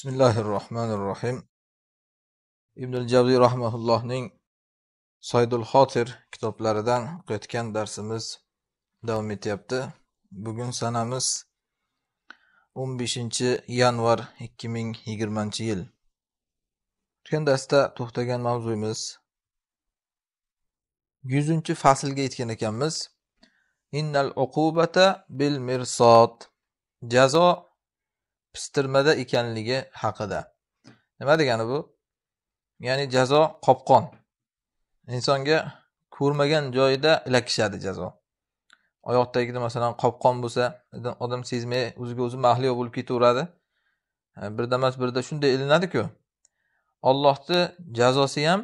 bismillahi rohmanir rohim ibn jabiy rahmaullohning soydul xotir kitoblaridan o'qiyotgan darsimiz davom etyapti bugun sanamiz o'n beshinchi yanvar ikki ming yigirmanchi yil o'tgan darsda to'xtagan mavzuyimiz yuzinchi faslga yetgan ekanmiz innal uqubata bil mirsot jazo pistirmada ekanligi haqida nima degani bu ya'ni jazo qopqon insonga ko'rmagan joyida ilakishadi jazo tagida masalan qopqon bo'lsa odam sezmay o'ziga o'zi mahliyo bo'lib ketaveradi birda emas birda shunday ilinadiku ollohni jazosi ham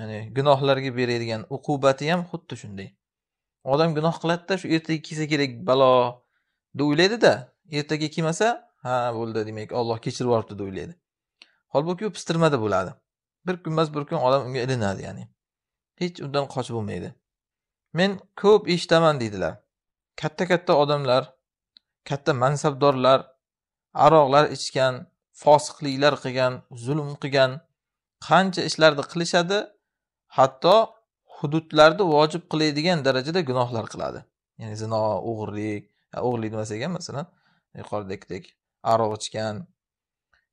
ya'ni gunohlarga beradigan uqubati ham xuddi shunday odam gunoh qiladida shu ertaga kelsa kerak balo deb o'ylaydida ertaga kelmasa ha bo'ldi demak olloh kechirib yuboribdi deb o'ylaydi holbuki u pistirmada bo'ladi bir kun emas bir kun odam unga ilinadi ya'ni hech undan qochib bo'lmaydi men ko'p eshitaman deydilar katta katta odamlar katta mansabdorlar aroqlar ichgan fosiqliklar qilgan zulm qilgan qancha ishlarni qilishadi hatto hududlarni vojib qiladigan darajada gunohlar qiladi ya'ni zino o'g'irlik o'g'irlik demasak ham masalan yuqoridagidek aroq ichgan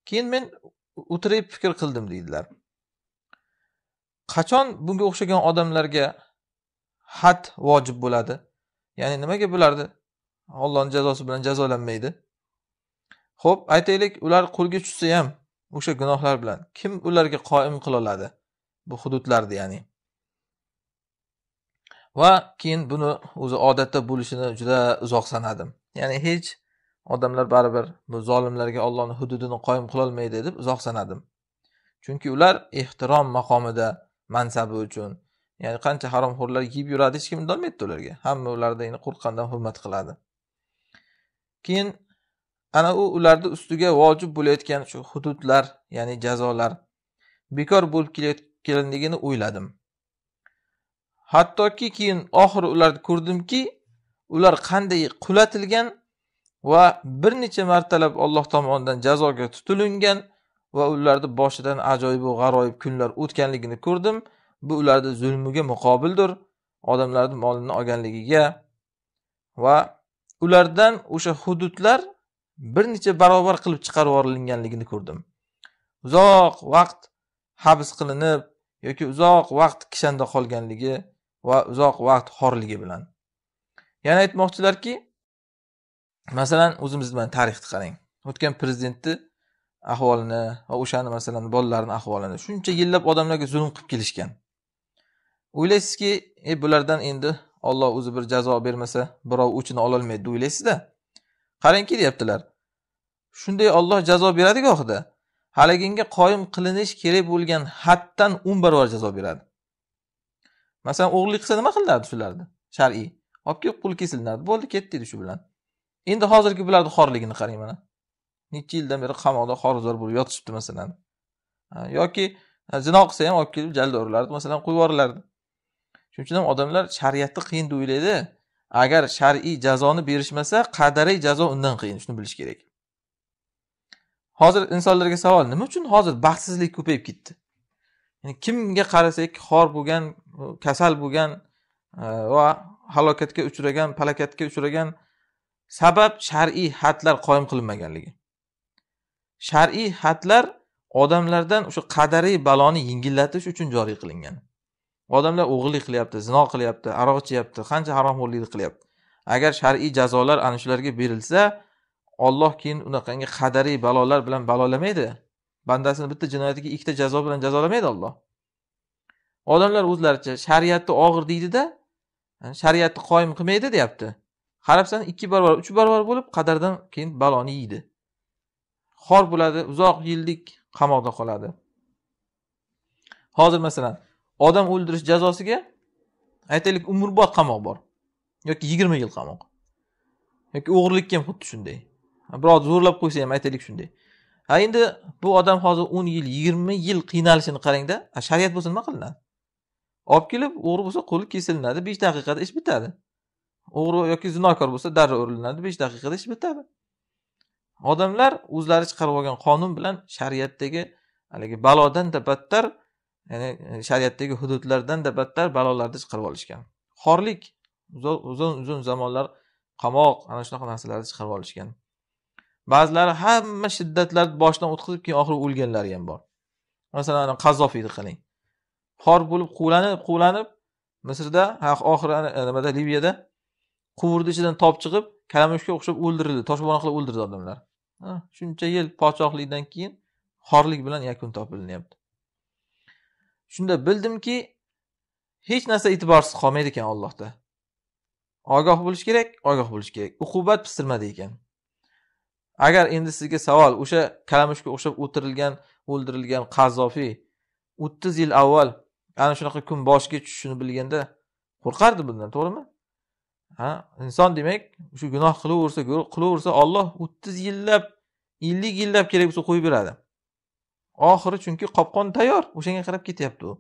keyin men o'tirib fikr qildim deydilar qachon bunga o'xshagan odamlarga had vojib bo'ladi ya'ni nimaga bularni ollohni jazosi bilan jazolanmaydi ho'p aytaylik ular qo'lga tushsa ham o'sha gunohlar bilan kim ularga qoim qila oladi bu hududlarni ya'ni va keyin buni o'zi odatda bo'lishini juda uzoq sanadim ya'ni hech odamlar baribir bu zolimlarga Allohning hududini qoyim qilolmaydi deb uzoq sanadim chunki ular ehtirom maqomida mansabi uchun ya'ni qancha haromxo'rlar yeb yuradi hech kim indolmaydi ularga hamma ularni qo'rqqandan hurmat qiladi keyin ana u ularni ustiga vojib bo'layotgan shu hududlar ya'ni jazolar bekor bo'lib kelganligini o'yladim hattoki keyin oxiri ularni ko'rdimki ular qanday qulatilgan va bir necha martalab Alloh tomonidan jazoga tutilingan va ularni boshidan ajoyibu g'aroyib kunlar o'tganligini ko'rdim bu ularni zulmiga muqobildir odamlarni molini olganligiga va ulardan o'sha hududlar bir necha barobar qilib chiqarib yuborilganligini ko'rdim uzoq vaqt habs qilinib yoki uzoq vaqt kishanda qolganligi va uzoq vaqt xorligi bilan yana aytmoqchilarki masalan o'zimizni mana tarixni qarang o'tgan prezidentni ahvolini va o'shani masalan bolalarini ahvolini shuncha yillab odamlarga zulm qilib kelishgan o'ylaysizki e bulardan endi olloh o'zi bir jazo bermasa birov o'chini ololmaydi deb o'ylaysizda qarangki deyaptilar shunday olloh jazo beradi gohida haliginga qoyim qilinish kerak bo'lgan haddan o'n barobar jazo beradi masalan o'g'irlik qilsa nima qilinardi shularni shar'iy olib kelib qo'li kesilinardi bo'ldi ketdi deydi shu bilan endi hozirgi bularni xorligini qarang mana necha yildan beri qamoqda xorizor bo'lib yotishibdi masalan yoki zino qilsa ham olib kelib jalda urilardi masalan qo'yib yuborilardi shuning uchun ham odamlar shariatni qiyin deb o'ylaydi agar shar'iy jazoni berishmasa qadariy jazo undan qiyin shuni bilish kerak hozir insonlarga savol nima uchun hozir baxtsizlik ko'payib ketdi yani kimga qarasak xor bo'lgan kasal bo'lgan va halokatga uchragan palakatga uchragan sabab shar'iy hadlar qoyim qilinmaganligi shar'iy hadlar odamlardan o'sha qadariy baloni yengillatish uchun joriy qilingan odamlar o'g'irlik qilyapti zino qilyapti aroq ichyapti qancha haromxo'rlikni qilyapti agar shar'iy jazolar ana shularga berilsa olloh keyin unaqangi qadariy balolar bilan balolamaydi bandasini bitta jinoyatiga ikkita jazo bilan jazolamaydi olloh odamlar o'zlaricha shariatni og'ir deydida shariatni qoyim qilmaydi deyapti qarabsan ikki barobar uch barobar bo'lib qadardan keyin baloni yeydi xor bo'ladi uzoq yillik qamoqda qoladi hozir masalan odam o'ldirish jazosiga aytaylik umrbod qamoq bor yoki yigirma yil qamoq yoki o'g'irlikka ham xuddi shunday biroz zo'rlab qo'ysa ham aytaylik shunday ha endi bu odam hozir o'n yil yigirma yil qiynalishini qarangda shariat bo'lsa nima qilinadi olib kelib o'g'ri bo'lsa qo'li kesilinadi besh daqiqada ish bitadi o'g'ri yoki zinokor bo'lsa darrov o'rinlanadi besh daqiqada ish bitadi odamlar o'zlari chiqarib olgan qonun bilan shariatdagi haligi balodanda battar ya'ni e, shariatdagi hududlardanda battar balolarni chiqarib olishgan xorlik uzun uzun zamonlar qamoq ana shunaqa narsalarni chiqarib olishgan ba'zilari hamma shiddatlarni boshidan o'tkazib keyin oxiri o'lganlari ham bor masalan qazofiyni qarang xor bo'lib quvlanib quvlanib misrda oxiri e, nimada liviyada quvurni ichidan top chiqib kalamushga o'xshab o'ldirildi toshbon qilib o'ldirdi odamlar shuncha yil podshohlikdan keyin xorlik bilan yakun topilinyapti shunda bildimki hech narsa e'tiborsiz qolmaydi ekan ollohda ogoh bo'lish kerak ogoh bo'lish kerak uqubat pistirmadi ekan agar endi sizga savol o'sha kalamushga o'xshab o'tirilgan o'ldirilgan qazzofiy o'ttiz yil avval ana shunaqa kun boshiga tushishini bilganda qo'rqardi bundan to'g'rimi ha inson demak shu gunoh qilaversa qilaversa olloh o'ttiz yillab ellik yillab kerak bo'lsa qo'yib beradi oxiri chunki qopqon tayyor o'shanga qarab ketyapti u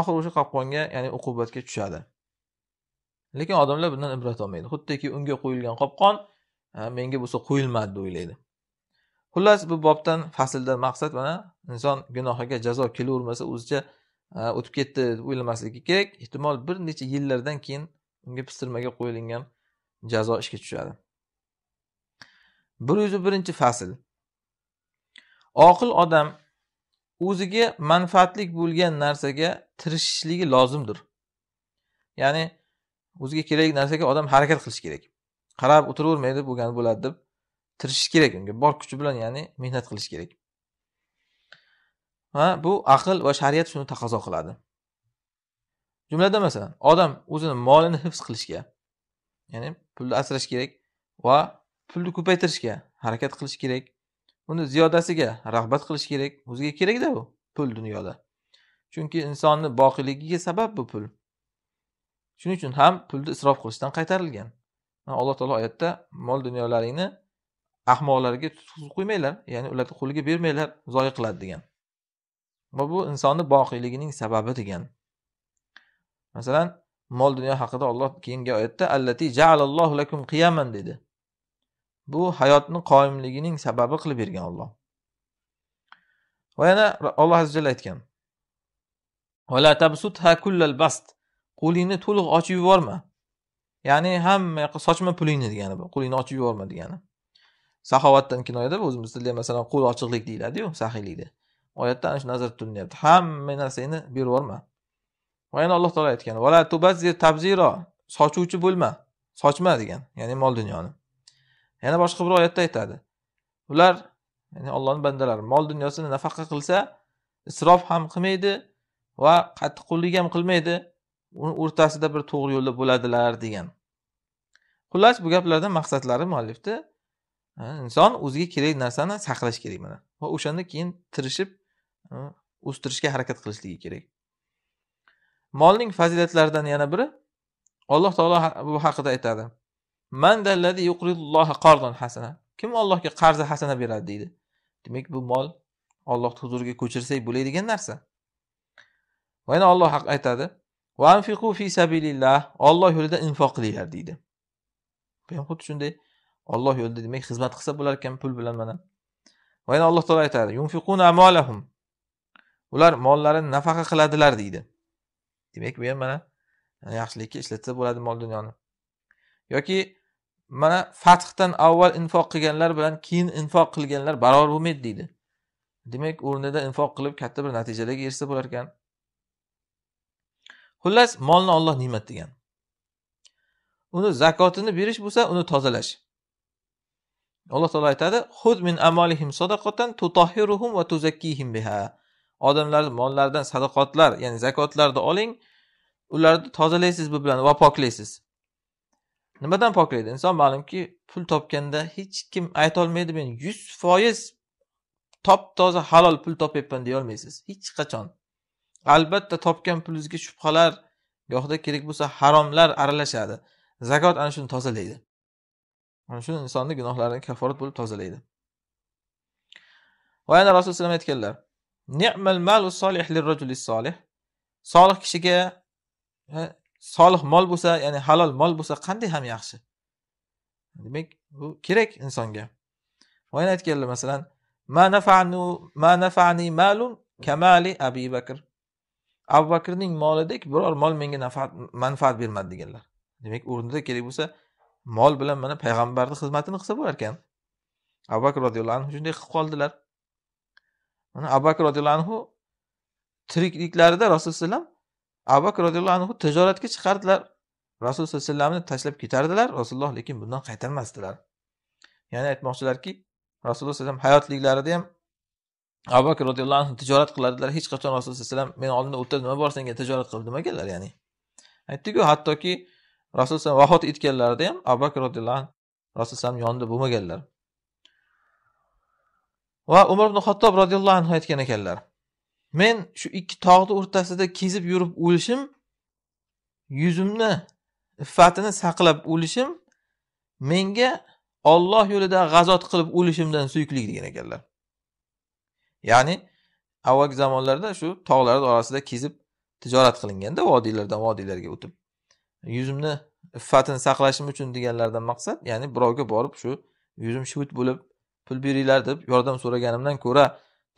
oxiri o'sha qopqonga ya'ni uqubatga tushadi lekin odamlar bundan ibrat olmaydi xuddiki unga qo'yilgan qopqon menga bo'lsa qo'yilmadi deb o'ylaydi xullas bu bobdan fasldan maqsad mana inson gunohiga jazo kelavermasa o'zicha o'tib ketdi deb o'ylamasligi kerak ehtimol bir necha yillardan keyin unga pistirmaga qo'yilgan jazo ishga tushadi bir yuz birinchi fasl oqil odam o'ziga manfaatli bo'lgan narsaga tirishishligi lozimdir ya'ni o'ziga kerakli narsaga odam harakat qilishi kerak qarab o'tiravermaydi bo'lgani bo'ladi deb tirishish kerak unga bor kuchi bilan ya'ni mehnat qilish kerak va bu aql va shariat shuni taqozo qiladi jumladan masalan odam o'zini molini hifz qilishga ya'ni pulni asrash kerak va pulni ko'paytirishga harakat qilish kerak uni ziyodasiga rag'bat qilish kerak o'ziga kerakda bu pul dunyoda chunki insonni boqiyligiga sabab bu pul shuning uchun ham pulni isrof qilishdan qaytarilgan alloh taolo oyatda mol dunyolaringni ahmoqlarga tutqizib qo'ymanglar ya'ni ularni qo'liga bermanglar zoya qiladi degan va bu insonni boqiyligining sababi degan masalan mol dunyo haqida olloh keyingi oyatda allati jaalallohu lakum qiyaman dedi bu hayotni qoyimligining sababi qilib bergan olloh va yana alloh azza jalla aytgan vala kullal bast qo'lingni to'liq ochib yuborma ya'ni hamma yoqqa sochma pulingni degani bu qo'lingni ochib yuborma degani saxovatdan kinoyada bu o'zimiz tilda masalan qo'l ochiqlik deyiladiyu saxiylikda oyatda ana shu nazarda tutilyapti hamma narsangni berib yuborma va yana alloh taolo aytgan vala tubazir tabziro sochuvchi bo'lma sochma degan ya'ni mol dunyoni yana boshqa bir oyatda aytadi ular ya'ni ollohni bandalari mol dunyosini nafaqa qilsa isrof ham qilmaydi va qattiqqo'llik ham qilmaydi uni o'rtasida bir to'g'ri yo'lda bo'ladilar degan xullas bu gaplardan maqsadlari muallifni e, inson o'ziga kerak narsani saqlash kerak mana va o'shanda keyin tirishib e, o'stirishga harakat qilishligi kerak molning fazilatlaridan yana biri alloh taolo bu haqida aytadi kim ollohga qarzi hasana beradi deydi demak bu mol ollohni huzuriga ko'chirsak bo'ladigan narsa va yana olloh aytadi olloh yo'lida infoq qilinglar deydi bu ham xuddi shunday olloh yo'lida demak xizmat qilsa bo'lar ekan pul bilan mana va yana alloh taolo aytadi ular mollarini nafaqa qiladilar deydi demak bu ham mana yaxshilikka ishlatsa bo'ladi mol dunyoni yoki mana fathdan avval infoq qilganlar bilan keyin infoq qilganlar barobar bo'lmaydi deydi demak o'rnida infoq qilib katta bir natijalarga erishsa bo'lar ekan xullas molni olloh ne'mat degan uni zakotini berish bo'lsa uni tozalash alloh taolo aytadi xud min amalihim sadaqatan tutahhiruhum va tuzakkihim biha odamlarni mollaridan sadaqotlar ya'ni zakotlarni oling ularni tozalaysiz bu bilan va poklaysiz nimadan poklaydi inson ma'lumki pul topganda hech kim aytolmaydi men yuz foiz top toza halol pul topyapman olmaysiz hech qachon albatta topgan pulingizga shubhalar gohida kerak bo'lsa haromlar aralashadi zakot ana shuni tozalaydi ana shu insonni gunohlarini kaforat bo'lib tozalaydi va yana rasululloh alayhi vasallam aytganlar Ni'mal malu solih lirrajuli solih. Solih kishiga solih mol bo'lsa, ya'ni halol mol bo'lsa qanday ham yaxshi. Demak, bu kerak insonga. Va yana aytganlar masalan, ma ma nafa'ni malun kamali Abi Bakr. Abu Bakrning molidek biror mol menga nafat manfaat bermadi deganlar. Demak, o'rnida kerak bo'lsa, mol bilan mana payg'ambarning xizmatini qilsa bo'lar ekan. Abu Bakr roziyallohu anhu shunday qilib qoldilar. mana abu bakr roziyallohu anhu tirikliklarida rasululloh alayhi vasallam abu bakr roziyallohu anhu tijoratga chiqardilar rasululloh sallallohu alayhi vasallamni tashlab ketardilar rasululloh lekin bundan qaytarmasdilar ya'ni aytmoqchilarki rasululloh alayhi vasallam hayotliklarida ham abu bakr roziyallohu anhu tijorat qiladilar hech qachon rasululloh alayhi vasallam meni oldimda o'tda nima bor senga tijorat qil demaganlar ya'ni aytdiku hattoki rasululloh vafot etganlarida ham abu bakr roziyallohu anhu rasululloh alayhi vasallam yonida bo'lmaganlar va umar ibn xattob roziyallohu anhu aytgan ekanlar men shu ikki tog'ni o'rtasida kezib yurib o'lishim yuzimni iffatini saqlab o'lishim menga olloh yo'lida g'azot qilib o'lishimdan suyukli degan ekanlar ya'ni avvalgi zamonlarda shu tog'larni orasida kezib tijorat qilinganda vodiylardan vodiylarga o'tib yuzimni iffatini saqlashim uchun deganlardan maqsad ya'ni birovga borib shu yuzim shuvit bo'lib pul beringlar deb yordam so'raganimdan ko'ra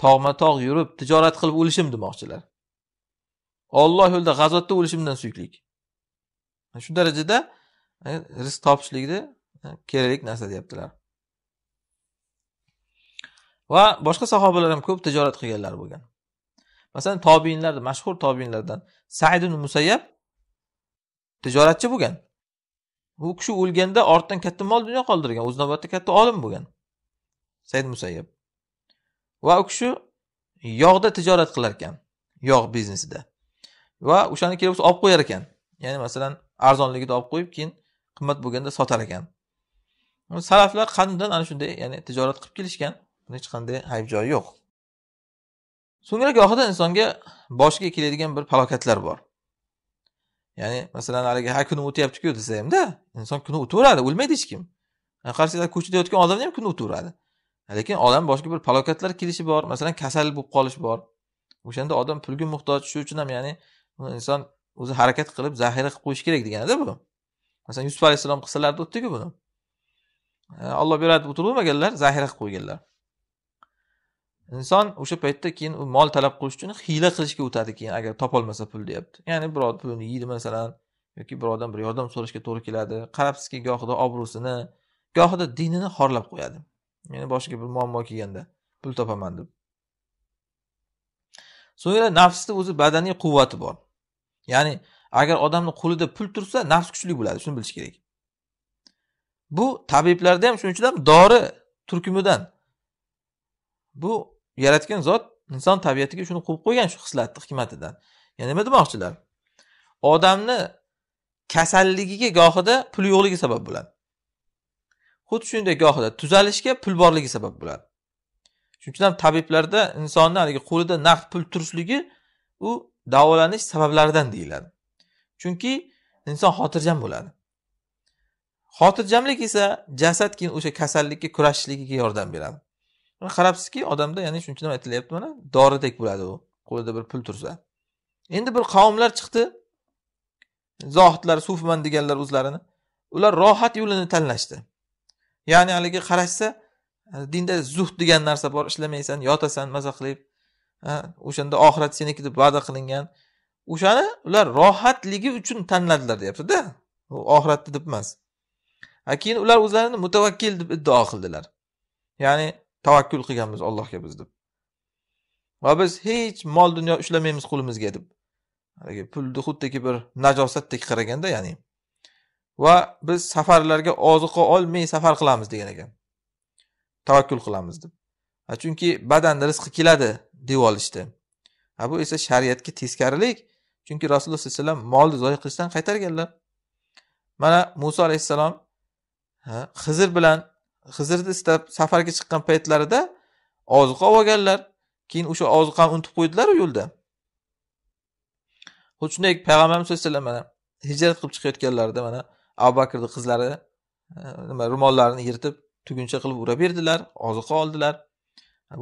tog'ma tog' yurib tijorat qilib o'lishim demoqchilar olloh yo'lida g'azotda o'lishimdan suyuklik shu darajada e, rizq topishlikni e, kerak narsa deyaptilar va boshqa sahobalar ham ko'p tijorat qilganlar bo'lgan masalan tobiinlar mashhur tobiinlardan said musayyab tijoratchi bo'lgan u kishi o'lganda ortidan katta mol dunyo qoldirgan o'z navbatida katta olim bo'lgan said musayyab va u kishi yog'da tijorat qilar ekan yog' biznesida va o'shani kelib olib qo'yar ekan ya'ni masalan arzonligida olib qo'yib keyin qimmat bo'lganda sotar ekan salaflar qadimdan ana shunday ya'ni tijorat qilib kelishgan hech qanday ayb joyi yo'q so'ngragohida insonga boshiga keladigan bir falokatlar bor ya'ni masalan haligi ha kunim o'tyaptiku desa hamda inson kuni o'taveradi o'lmaydi hech kim qarasanglar ko'chada yotgan odamni ham kuni o'taveradi lekin odam boshiga bir falokatlar kelishi bor masalan kasal bo'lib qolish bor o'shanda odam pulga muhtoj shu uchun ham ya'ni inson o'zi harakat qilib zaxira qilib qo'yish kerak deganida bu masalan yusuf alayhissalom qissalarida o'tdiku buni olloh e, beradi o'tirolmaganlar zaxira qilib qo'yganlar inson o'sha paytda keyin u mol talab qilish uchun hiyla qilishga o'tadi keyin agar topolmasa pul deyapti ya'ni birov pulini yeydi masalan yoki birovdan bir yordam so'rashga to'g'ri keladi qarabsizki gohida obro'sini gohida dinini xorlab qo'yadi meni boshiga bir muammo kelganda pul topaman deb so'ngra nafsni o'zi badaniy quvvati bor ya'ni agar odamni qo'lida pul tursa nafs kuchli bo'ladi shuni bilish kerak bu tabiblarda ham shuning uchun dori turkumidan bu yaratgan zot inson tabiatiga shuni qo'yib qo'ygan shu hislatni hikmatidan ya'ni nima demoqchilar odamni kasalligiga gohida puli yo'qligi sabab bo'ladi xuddi shunday gohida tuzalishga pul borligi sabab bo'ladi shuning uchun ham tabiblarda insonni haligi qo'lida naqd pul turishligi u davolanish sabablaridan deyiladi chunki inson xotirjam bo'ladi xotirjamlik esa jasad keyin o'sha kasallikka kurashishligiga yordam beradi qarabsizki odamda ya'ni shuning uchun ham aytilyapti mana doridek bo'ladi u qo'lida bir pul tursa endi bir qavmlar chiqdi zohidlar sufman deganlar o'zlarini ular rohat yo'lini tanlashdi ya'ni haligi qarashsa e, dinda zuhd degan narsa bor ishlamaysan yotasan maza qilib e, o'shanda oxirat seniki deb va'da qilingan o'shani ular rohatligi uchun tanladilar deyaptida u oxiratni deb emas keyin ular o'zlarini mutavakkil deb iddao qildilar ya'ni tavakkul qilganmiz allohga biz deb va biz hech mol dunyo ushlamaymiz qo'limizga deb haligi pulni xuddiki bir najosatdek qaraganda ya'ni va biz safarlarga oziqa olmay safar qilamiz degan ekan tavakkul qilamiz deb chunki badan rizqi keladi deb olishdi bu esa shariatga teskarilik chunki rasululloh sallallohu alayhi vasallam molni zoyi qilishdan qaytarganlar mana muso alayhissalom xizr bilan xizrni istab safarga chiqqan paytlarida oziqa olib olganlar keyin o'sha oziqani unutib qo'ydilaru yo'lda xuddi shunday payg'ambarimiz sallallohu alayhi vasallam mana hijrat qilib chiqayotganlarida mana abu bakrni qizlari e, nima ro'mollarini yirtib tuguncha qilib ura berdilar oziqa oldilar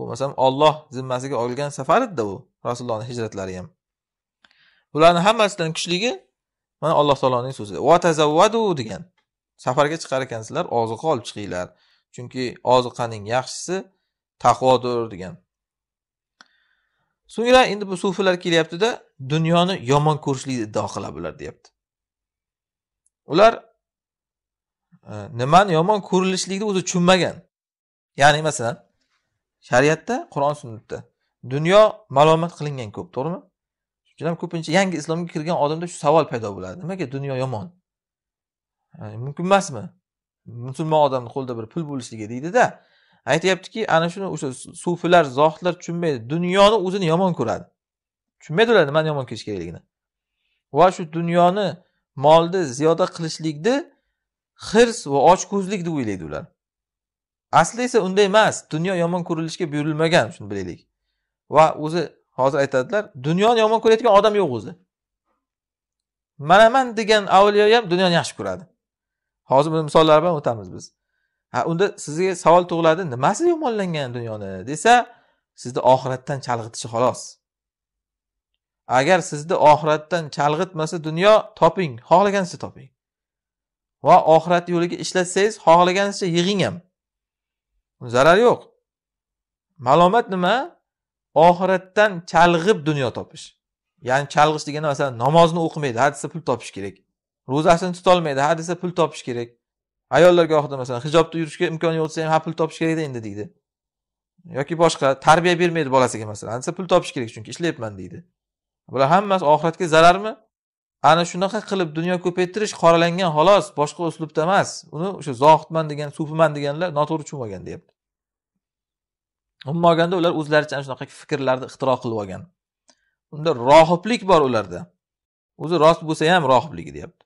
bo'lmasam olloh zimmasiga olgan safar edida u rasulullohni hijratlari ham bularni hammasidan kuchligi mana alloh taoloning so'zi vatazavvadu degan safarga chiqar ekansizlar oziqa olib chiqinglar chunki oziqaning yaxshisi taqvodir degan so'ngra endi bu sufilar kelyaptida dunyoni yomon ko'rishlikni iddao qiladi bular deyapti ular e, nimani yomon ko'rilishlikni o'zi tushunmagan ya'ni masalan shariatda qur'on sunnatda dunyo malomat qilingan ko'p to'g'rimi shuning ham ko'pincha yangi islomga kirgan odamda shu savol paydo bo'ladi nimaga dunyo yomon yani, e, mumkin emasmi musulmon odamni qo'lida bir pul bo'lishligi deydida aytyaptiki ana shuni o'sha sufilar zohidlar tushunmaydi dunyoni o'zini yomon ko'radi tushunmaydi ular nimani yomon ko'rish kerakligini va shu dunyoni molni ziyoda qilishlikni hirs va ochko'zlik deb o'ylaydi ular asli esa unday emas dunyo yomon ko'rilishga buyurilmagan shuni bilaylik va o'zi hozir aytadilar dunyoni yomon ko'rayotgan odam yo'q o'zi manaman degan avliyo ham dunyoni yaxshi ko'radi hozir buni misollar bilan o'tamiz biz ha unda sizga savol tug'iladi nimasi yomonlangan dunyoni desa sizni oxiratdan chalg'itishi xolos agar sizni oxiratdan chalg'itmasa dunyo toping xohlaganingizcha toping va oxirat yo'liga ishlatsangiz xohlaganingizcha yig'ing ham zarar yo'q malomat nima oxiratdan chalg'ib dunyo topish ya'ni chalg'ish degani masalan namozni o'qimaydi ha desa pul topish kerak ro'zasini tutolmaydi ha desa pul topish kerak ayollar gohida masalan hijobda yurishga imkoni yo'q desa ham ha pul topish kerakda endi deydi yoki boshqa tarbiya bermaydi bolasiga masalan desa pul topish kerak chunki ishlayapman deydi bular hammasi oxiratga zararmi ana shunaqa qilib dunyo ko'paytirish qoralangan xolos boshqa uslubda emas uni o'sha zohidman degan sufiman deganlar noto'g'ri tushunib olgan deyapti umuman olganda ular o'zlaricha ana shunaqa fikrlarni ixtiro qilib olgan unda rohiblik bor ularda o'zi rost bo'lsa ham rohibligi deyapti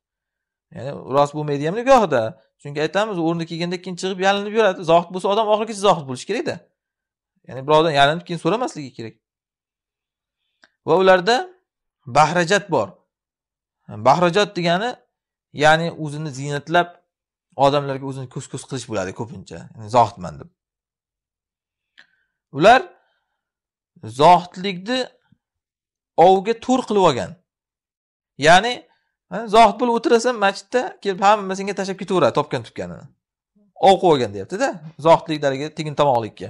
ya'ni rost bo'lmaydi ham nigohida chunki aytamiz o'rni kelganda keyin chiqib yalinib yuradi zohid bo'lsa odam oxirigacha zohid bo'lishi kerakda ya'ni birovdan yalinib keyin so'ramasligi kerak va ularda bahrajat bor bahrajat degani ya'ni o'zini ziynatlab odamlarga o'zini ko'z ko'z qilish bo'ladi ko'pincha zohidman deb ular zohidlikni ovga to'r qilib olgan ya'ni zohid bo'lib o'tirasan masjidda kelib hamma senga tashlab ketaveradi topgan tutganini ov qilib olgan deyaptida zohidlik tegin tomoqlikka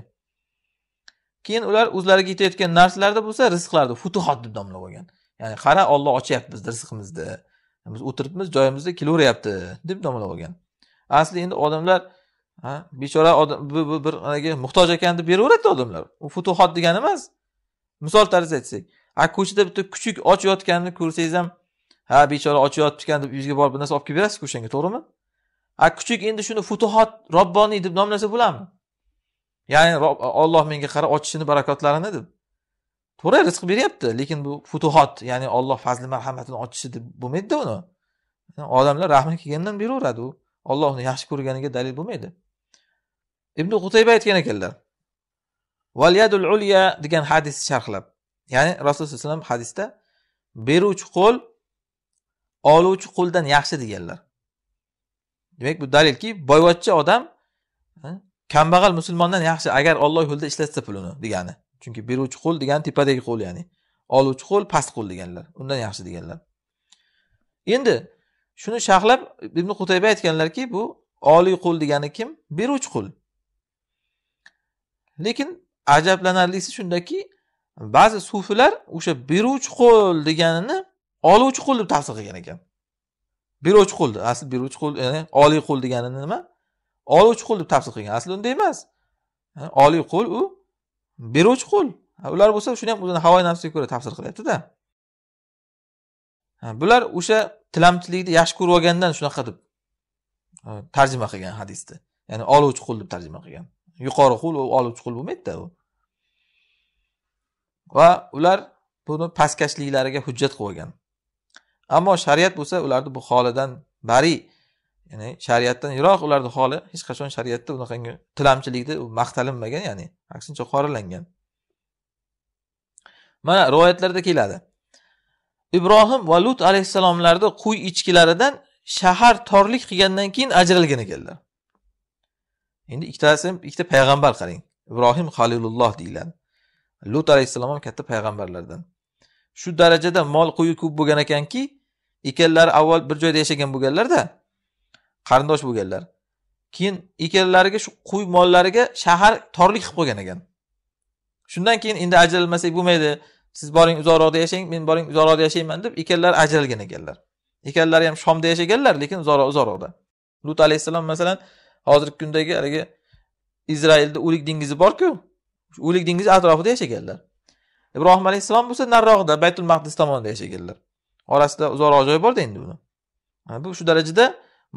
keyin ular o'zlariga yetayotgan narsalarda bo'lsa rizqlarni futuhot deb nomlab olgan ya'ni qara olloh ochyapti bizni rizqimizni biz o'tiribmiz joyimizda kelaveryapti deb domla bo'lgan asli endi odamlar bechora odam bu bir anaga muhtoj ekan deb beraveradida odamlar u futuhot degani emas misol tarzida aytsak a ko'chada bitta kuchuk och yotganini ko'rsangiz ham ha bechora och yotibdi deb uyingizga borib bir narsa olib kelib berasizku o'shanga to'g'rimi a kuchuk endi shuni futuhot robboniy deb nomlasa bo'ladimi ya'ni olloh menga qara ochishini barakotlarini deb to'g'ri rizq beryapti lekin bu futuhot ya'ni olloh fazli marhamatini ochishi deb bo'lmaydida uni odamlar rahmi kelgandan beraveradi u olloh uni yaxshi ko'rganiga dalil bo'lmaydi ibn qutayba aytgan ekanlar valyadul ulya degan hadisni sharhlab ya'ni rasululloh alayhi vasallam hadisda beruvchi qo'l oluvchi qo'ldan yaxshi deganlar demak bu dalilki boyvachcha odam kambag'al musulmondan yaxshi agar olloh yo'lida ishlatsa pulini degani chunki beruvchi qo'l degani tepadagi qo'l ya'ni oluvchi qo'l past qo'l deganlar undan yaxshi deganlar endi shuni sharhlab ibn qutayba aytganlarki bu oliy qo'l degani kim beruvchi qo'l lekin ajablanarlisi shundaki ba'zi sufilar o'sha beruvchi qo'l deganini oluvchi qo'l deb tafsir qilgan ekan beruvchi qo'l asli beruvchi qo'l ya'ni oliy qo'l deganini nima oluvchi qo'l deb tafsir qilgan asli unday emas oliy qo'l u beruvchi qo'l ular bo'lsa shuni ham o'zini havoyi nafsiga ko'ra tafsir qilyaptida bular o'sha tilamchilikni yaxshi ko'rib olgandan shunaqa deb tarjima qilgan hadisni ya'ni oluvchi qul deb tarjima qilgan yuqori qul u oluvchi qul bo'lmaydida u va ular buni pastkashliklariga hujjat qilib olgan ammo shariat bo'lsa ularni bu holidan bari ya'ni shariatdan yiroq ularni holi hech qachon shariatda bunaqangi tilamchilikda maqtalinmagan ya'ni aksincha qoralangan mana rivoyatlarda keladi ibrohim va lut alayhissalomlarni quy ichkilaridan shahar torlik qilgandan keyin ajralgan ekanlar endi ikkitasi ikkita payg'ambar qarang ibrohim halilulloh deyiladi lut alayhissalom ham katta payg'ambarlardan shu darajada mol quyi ko'p bo'lgan ekanki ikkalari avval bir joyda yashagan bo'lganlarda qarindosh bo'lganlar keyin ikkalalariga shu qo'y mollariga shahar torlik qilib qo'ygan ekan shundan keyin endi ajralmasak bo'lmaydi siz boring uzoqroqda yashang men boring uzoqroqda yashayman deb ikkalalari ajralgan ekanlar ikkalalari ham shomda yashaganlar lekin uzoqroq uzoqroqda lut alayhissalom masalan hozirgi kundagi haligi izroilda o'lik dengizi borku o'lik dengizi atrofida yashaganlar ibrohim alayhissalom bo'lsa narrog'ida baytul maqdis tomonida yashaganlar orasida uzoqroq joy borda endi buni bu shu darajada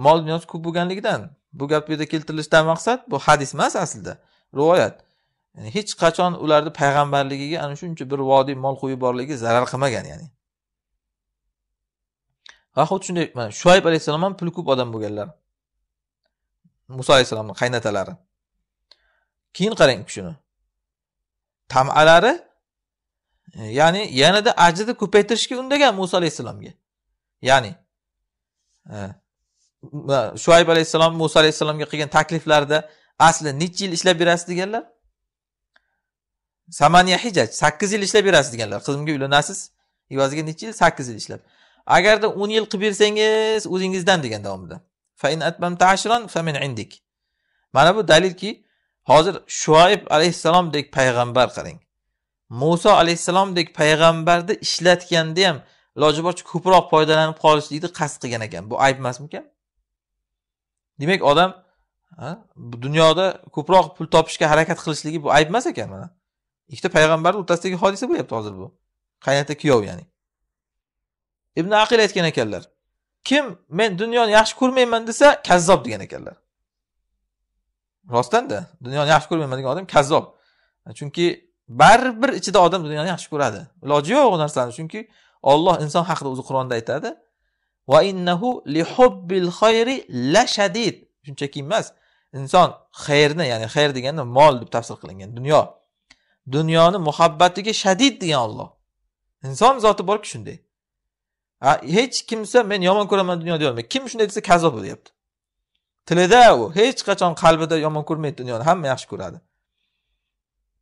mol dunyosi ko'p bo'lganligidan bu gap bu yerda keltirilishidan maqsad bu hadis emas aslida rivoyat ya'ni hech qachon ularni payg'ambarligiga ana shuncha bir vodiy mol qo'yib borligi zarar qilmagan ya'ni va xuddi shunday mana shuayb alayhissalom ham puli ko'p odam bo'lganlar muso alayhissalomni qaynatalari keyin qarang shuni tamalari ya'ni yanada ajrni ko'paytirishga undagan muso alayhissalomga ya'ni e, shuayb alayhissalom muso alayhissalomga qilgan takliflarida asli nechi yil ishlab berasiz deganlar samaniya hijaj sakkiz yil ishlab berasiz deganlar qizimga uylanasiz evaziga nechi yil sakkiz yil ishlab agarda o'n yil qilib bersangiz o'zingizdan degan davomida mana bu dalilki hozir shuayb alayhissalomdek payg'ambar qarang muso alayhissalomdek payg'ambarni ishlatganda ham iloji boricha ko'proq foydalanib qolishlikni qasd qilgan ekan bu ayb emasmikan demak odam bu dunyoda ko'proq pul topishga harakat qilishligi bu ayb emas ekan mana ikkita payg'ambarni o'rtasidagi hodisa bo'lyapti hozir bu qaynota kuyov ya'ni ibn aqil aytgan ekanlar kim men dunyoni yaxshi ko'rmayman desa kazzob degan ekanlar rostanda dunyoni yaxshi ko'rmayman degan odam kazzob chunki baribir ichida odam dunyoni yaxshi ko'radi iloji yo'q u narsani chunki olloh inson haqida o'zi qur'onda aytadi va innahu li hubbil la shadid shunchaki emas inson xayrni ya'ni xayr deganda mol deb tafsir qilingan dunyo dunyoni muhabbatiga shadid degan Alloh inson zoti borku shunday hech kimsa men yomon ko'raman dunyo deyolmaydi kim shunday desa kazob deyapti tilida u hech qachon qalbida yomon ko'rmaydi dunyoni hamma yaxshi ko'radi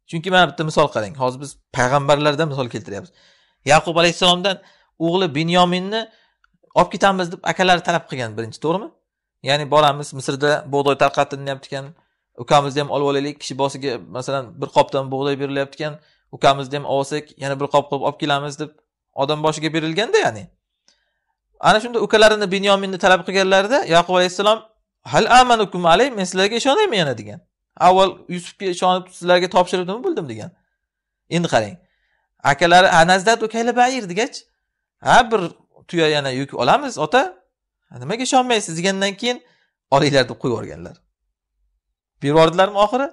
chunki mana bitta misol qarang hozir biz payg'ambarlardan misol keltiryapmiz yaqub alayhissalomdan o'g'li binyominni olib ketamiz deb akalari talab qilgan birinchi to'g'rimi ya'ni boramiz misrda bug'doy tarqatilyapti ekan ukamizni ham olib olaylik kishi boshiga masalan bir qopdan bug'doy berilyapti ekan ukamizni ham olsak yana bir qop qilib olib kelamiz deb odam boshiga berilganda ya'ni ana shunda ukalarini binyominni talab qilganlarida yaqub alayhissalom hal amanukum alay men sizlarga ishonaymi yana degan avval yusufga ishonib sizlarga topshiribdimi bildim degan endi qarang akalari nazdat bair degach ha bir tuya yana yuk olamiz ota nimaga ishonmaysiz degandan keyin olinglar deb qo'yib yuborganlar berib yubordilarmi oxiri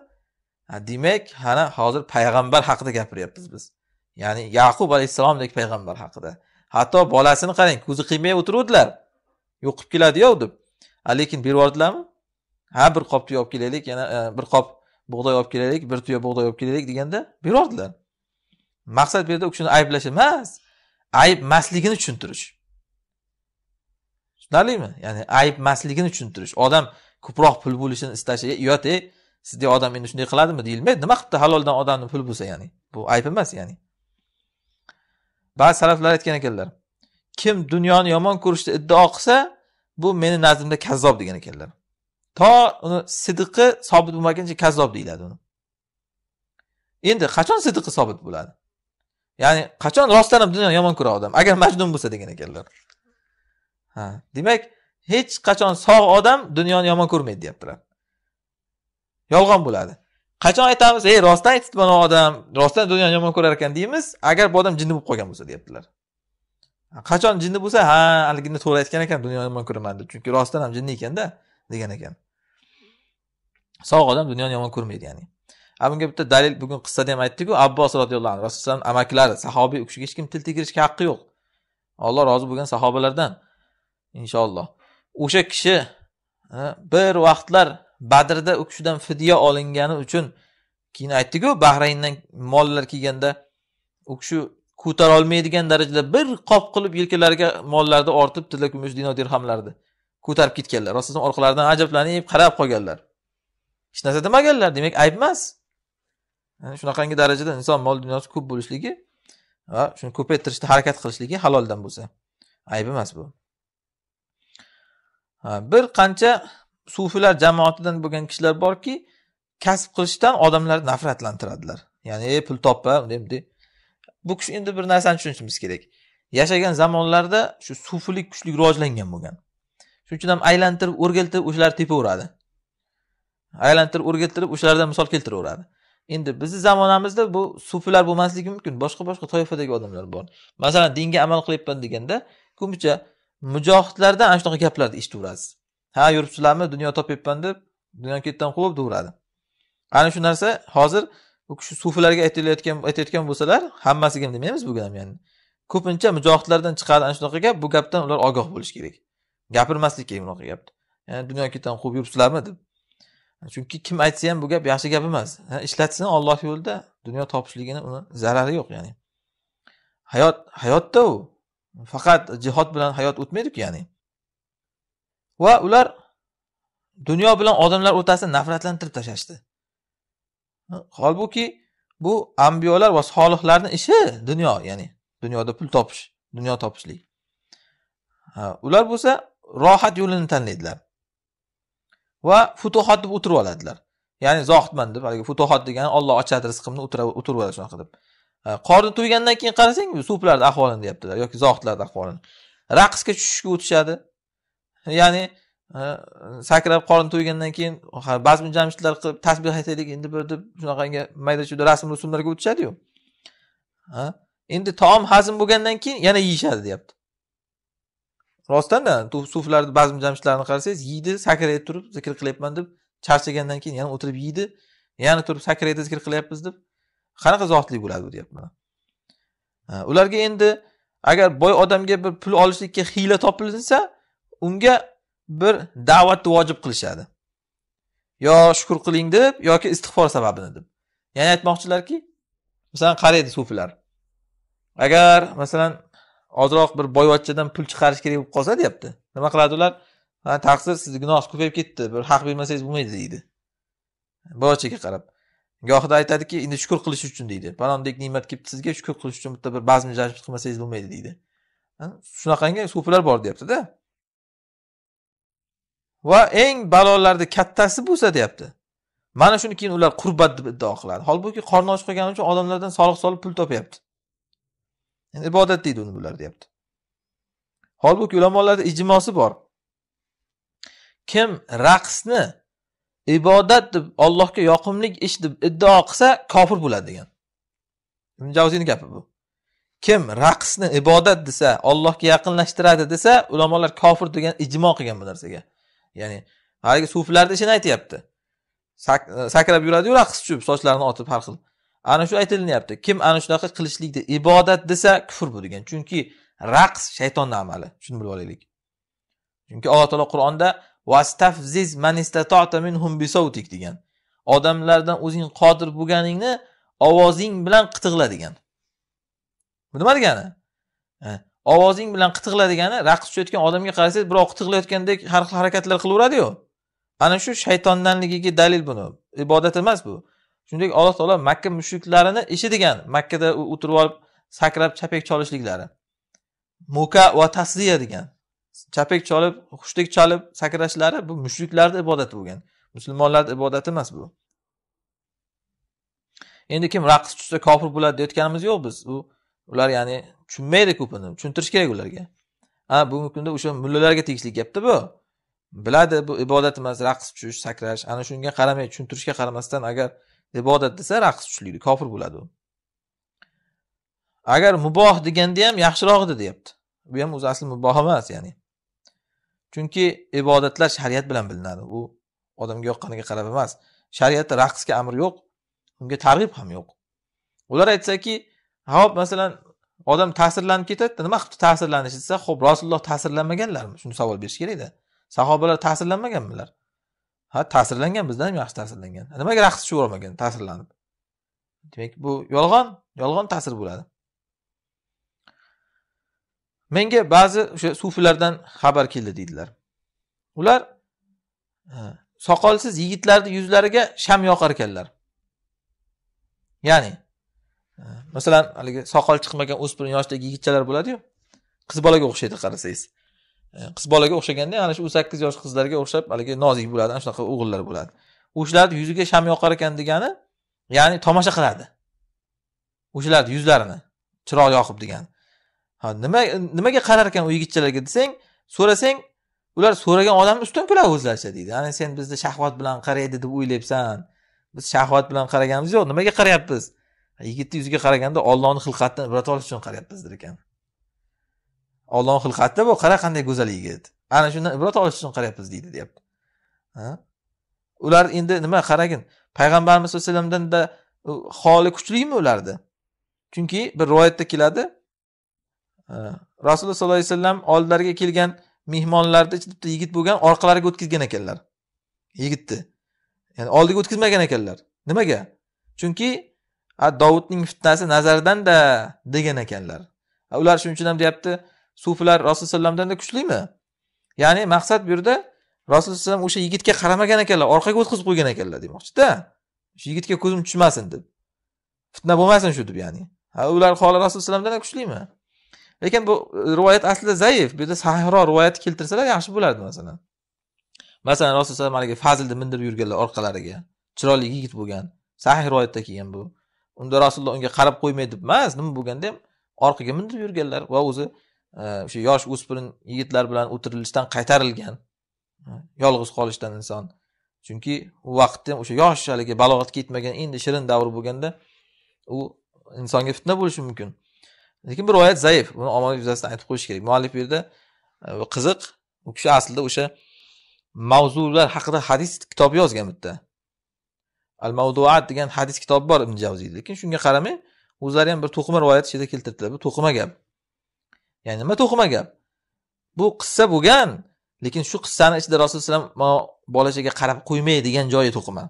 demak hali hozir payg'ambar haqida gapiryapmiz biz ya'ni yaqub alayhissalomdek payg'ambar haqida hatto bolasini qarang ko'zi qiymay o'tiruvdilar yo'qib keladiyov deb lekin berib yubordilarmi ha bir qop tuya olib kelaylik yana e, bir qop bug'doy olib kelaylik bir tuya bug'doy olib kelaylik deganda berib yubordilar maqsad bu yerda u kishini ayblash emas emasligini tushuntirish tushunarlimi ya'ni aybmasligini tushuntirish odam ko'proq pul bo'lishini istashiga uyat ey sizdek odam endi shunday qiladimi deyilmaydi nima qilibdi haloldan odamni pul bo'lsa ya'ni bu ayb emas ya'ni ba'zi saraflar aytgan ekanlar kim dunyoni yomon ko'rishni iddao qilsa bu meni nazdimda kazzob degan ekanlar to uni sidqi sobit bo'lmaguncha kazzob deyiladi uni endi qachon sidqi sobit bo'ladi ya'ni qachon rostdan ham dunyoni yomon ko'radi odam agar majnun bo'lsa degan ekanlar ha demak hech qachon sog' odam dunyoni yomon ko'rmaydi deyaptilar yolg'on bo'ladi qachon aytamiz ey rostdan aytibdi mana odam rostdan dunyoni yomon ko'rar ekan deymiz agar bu odam jinni bo'lib qolgan bo'lsa deyaptilar qachon jinni bo'lsa ha haligini to'g'ri aytgan ekan dunyoni yomon ko'raman deb chunki rostdan ham jinni ekanda degan ekan sog' odam dunyoni yomon ko'rmaydi ya'ni a bunga bitta dalil bugun qissada ham aytdiku abbos roziyallohu anhu rasululloh amakilari sahobiy u kishiga hech kim til tegirishga haqqi yo'q olloh rozi bo'lgan sahobalardan inshaalloh o'sha kishi e, bir vaqtlar badrda u kishidan fidya olingani uchun keyin aytdiku bahrayndan mollar kelganda u kishi ko'tara olmaydigan darajada bir qop qilib yelkalariga mollarni ortib tilla kumush dino dirhamlarni ko'tarib ketganlar rostdan orqalaridan ajablanib qarab qolganlar hech narsa demaganlar demak ayb emas e, shunaqangi darajada inson mol dunyosi ko'p bo'lishligi va shuni ko'paytirishni harakat qilishligi haloldan bo'lsa ayb emas bu bir qancha sufiylar jamoatidan bo'lgan kishilar borki kasb qilishdan odamlarni nafratlantiradilar ya'ni e pul topa unday bunday bu kishi endi bir narsani tushunishimiz kerak yashagan zamonlarda shu sufilik kuchli rivojlangan bo'lgan shuning uchun ham aylantirib o'rgatib o'shalarni tepaveradi aylantirib o'rgatilib o'shalardan misol keltiraveradi endi bizni zamonamizda bu sufilar bo'lmasligi mumkin boshqa boshqa toifadagi odamlar bor masalan dinga amal qilyapman deganda ko'pincha mujohidlardan ana shunaqa gaplarni eshitaverasiz ha yuribsizlarmi dunyo topyapman deb dunyo ketdan quvib deyaveradi ana shu narsa hozir u kishi sufilarga aytilayotgan aytayotgan bo'lsalar hammasiga demaymiz bu ham ya'ni ko'pincha mujohidlardan chiqadi ana shunaqa gap bu gapdan ular ogoh bo'lishi kerak gapirmaslik kerak bunaqa gapni ya'ni dunyo ketdan quvib yuribsizlarmi deb chunki kim aytsa ham bu gap yaxshi gap emas ishlatsin olloh yo'lida dunyo topishligini uni zarari yo'q ya'ni hayot hayotda u faqat jihod bilan hayot o'tmaydiku ya'ni va ular dunyo bilan odamlar o'rtasini nafratlantirib tashlashdi holbuki bu ambiyolar va solihlarni ishi dunyo ya'ni dunyoda pul topish dunyo topishlik ular bo'lsa rohat yo'lini tanlaydilar va futuhot deb o'tirib oladilar ya'ni zohidman deb haligi futuhot degani olloh ochadi rizqimni o'tiraver shunaqa deb qorni to'ygandan keyin qarasang suplarni ahvolini deyaptilar yoki zohidlarni ahvolini raqsga tushishga o'tishadi ya'ni sakrab qorni to'ygandan keyin bazmi jamshidlar qilib tasbeh aytaylik endi bir deb shunaqangi mayda chuyda rasm rusumlarga o'tishadiyu endi taom hazm bo'lgandan keyin yana yeyishadi deyapti rostdanda suflarni bazmi jamshidlarni qarasangiz yeydi sakraydi turib zikr qilyapman deb charchagandan keyin yana o'tirib yeydi yana turib sakraydi zikr qilyapmiz deb qanaqa zotli bo'ladi deyapman ularga endi agar boy odamga bir pul olishlikka hiyla topilsa unga bir da'vatni vojib qilishadi yo shukur qiling deb yoki istig'for sababini deb ya'ni aytmoqchilarki masalan qaraydi sufilar agar masalan ozroq bir boyvachchadan pul chiqarish kerak bo'lib qolsa deyapti nima qiladi ular taqsir sizni gunohingiz ko'payib ketdi bir haq bermasangiz bo'lmaydi deydi boyvachchaga qarab gohida aytadiki endi shukur qilish uchun deydi palondek ne'mat kelibdi sizga shukur qilish uchun bitta bir bazm jashn qilmasangiz bo'lmaydi deydi shunaqangi sufilar bor deyaptida va eng balolarni kattasi bo'lsa deyapti mana shuni keyin ular qurbat deb iddao qiladi holbuki qorni och qolgani uchun odamlardan soliq solib pul topyapti yani ibodat deydi uni bular deyapti holbuki ulamolarni ijmosi bor kim raqsni ibodat deb Allohga yoqimli ish deb iddao qilsa kofir bo'ladi degan. javziyni gapi bu. Kim raqsni ibodat desa, Allohga yaqinlashtiradi desa, ulamolar kofir degan ijmo qilgan bu narsaga. Ya'ni haligi suflarning ishini aytayapti. Sak e, sakrab yuradi-yu raqs tushib, sochlarini otib har xil. Ana shu aytilinyapti. Kim ana shunaqa qilishlikda ibodat desa kufr bu degan. Chunki raqs shaytonning amali. Shuni bilib olaylik. Chunki Alloh taolo Qur'onda vastafziz manistato'ta minhum bisavtik degan odamlardan o'zing qodir bo'lganingni ovozing bilan qitig'la degan bu nima degani ovozing bilan qitig'la degani raqs tushayotgan odamga qarasangiz birov qitig'layotgandek har xil harakatlar qilaveradiyu ana shu shaytondanligiga dalil buni ibodat emas bu shuningdek alloh taolo makka mushuklarini ishi degan makkada o'tirib olib sakrab chapak chalishliklari muka va tasliya degan chapak cholib hushtak chalib sakrashlari bu mushriklarni ibodati bo'lgan musulmonlarni ibodati emas bu endi kim raqs tushsa kofir bo'ladi deyotganimiz yo'q biz u ular ya'ni tushunmaydi ko'pini tushuntirish kerak ularga a bugungi kunda o'sha mullalarga tegishli gapda bu biladi bu ibodat emas raqs tushish sakrash ana shunga qaramay tushuntirishga qaramasdan agar ibodat desa raqs tushishlikdi kofir bo'ladi u agar muboh deganda ham yaxshiroq edi deyapti bu ham o'zi asli muboh emas ya'ni chunki ibodatlar shariat bilan bilinadi u odamga yoqqaniga qarab emas shariatda raqsga amr yo'q unga targ'ib ham yo'q ular aytsaki hop masalan odam ta'sirlanib ketadida nima qilibdi ta'sirlanishni desa ho'p rasululloh ta'sirlanmaganlarmi shuni savol berish kerakda sahobalar ta'sirlanmaganmilar ha ta'sirlangan bizdan ham yaxshi ta'sirlangan nimaga raqs tushavermagan ta'sirlanib demak bu yolg'on yolg'on ta'sir bo'ladi menga ba'zi o'sha sufilardan xabar keldi deydilar ular e, soqolsiz yigitlarni yuzlariga sham yoqar ekanlar ya'ni e, masalan haligi soqol chiqmagan o'spirin yoshdagi yigitchalar bo'ladiyu qiz bolaga o'xshaydi qarasangiz e, qiz bolaga o'xshaganda ana shu o'n sakkiz yosh qizlarga o'xshab haligi nozik bo'ladi ana shunaqa o'g'illar bo'ladi o'shalarni yuziga sham yoqar ekan degani ya'ni tomosha qiladi o'shalarni yuzlarini chiroq yoqib degani ha nima nimaga qarar ekan u yigitchalarga desang so'rasang ular so'ragan odamni ustidan kuladi o'zlaricha deydi ana sen bizni shahvat bilan qaraydi deb o'ylayapsan biz shahvat bilan qaraganimiz yo'q nimaga qarayapmiz yigitni yuziga qaraganda ollohni xilqatidan ibrat olish uchun qarayapmizdir ekan ollohni xilqati bu qara qanday go'zal yigit ana shundan ibrat olish uchun qarayapmiz deydi deyapti ular endi nima qaragin payg'ambarimiz sallallohu alayhi vasallamdan xoli kuchlimi ularni chunki bir rivoyatda keladi Э, rasululloh sollallohu alayhi vasallam oldilariga kelgan mehmonlarni ichida bitta yigit bo'lgan orqalariga o'tkazgan ekanlar yigitni ya'ni oldiga o'tkazmagan ekanlar nimaga chunki dovudning fitnasi nazardanda degan ekanlar ular shuning uchun ham deyapti sufilar rasululloh alayhivasallamdanda kuchlimi ya'ni maqsad bu yerda rasululloh vasallam o'sha yigitga qaramagan ekanlar orqaga o'tkazib qo'ygan ekanlar demoqchida shu yigitga ko'zim tushmasin deb fitna bo'lmasin shu deb ya'ni ular holi rasululloh alayhivasallamdan kuchlimi lekin bu rivoyat aslida zaif bu yerda sahihroq rivoyat keltirsalar yaxshi bo'lardi masalan masalan rasululloh alayhi haligi fazilni mindirib yurganlar orqalariga chiroyli yigit bo'lgan sahih rivoyatda kelgan bu unda rasululloh unga qarab qo'ymay deb emas nima bo'lganda ham orqaga mindirib yurganlar va o'zi e, o'sha yosh o'spirin yigitlar bilan o'tirilishdan qaytarilgan e, yolg'iz qolishdan inson chunki u vaqtda ham o'sha yosh haligi balog'atga yetmagan endi shirin davr bo'lganda u insonga fitna bo'lishi mumkin lekin bu rivoyat zaif buni omoni yuzasidan aytib qo'yish kerak muallif e, bu yerda qiziq u kishi aslida o'sha mavzular haqida hadis kitobi yozgan bitta al mavduat degan hadis kitobi bor ibn lekin shunga qaramay o'zlari ham bir to'qima rivoyat ichida keltirdilar bu to'qima gap ya'ni nima to'qima gap bu qissa bo'lgan lekin shu qissani ichida rasululloh vasallam bola bolachaga qarab degan joyi to'qima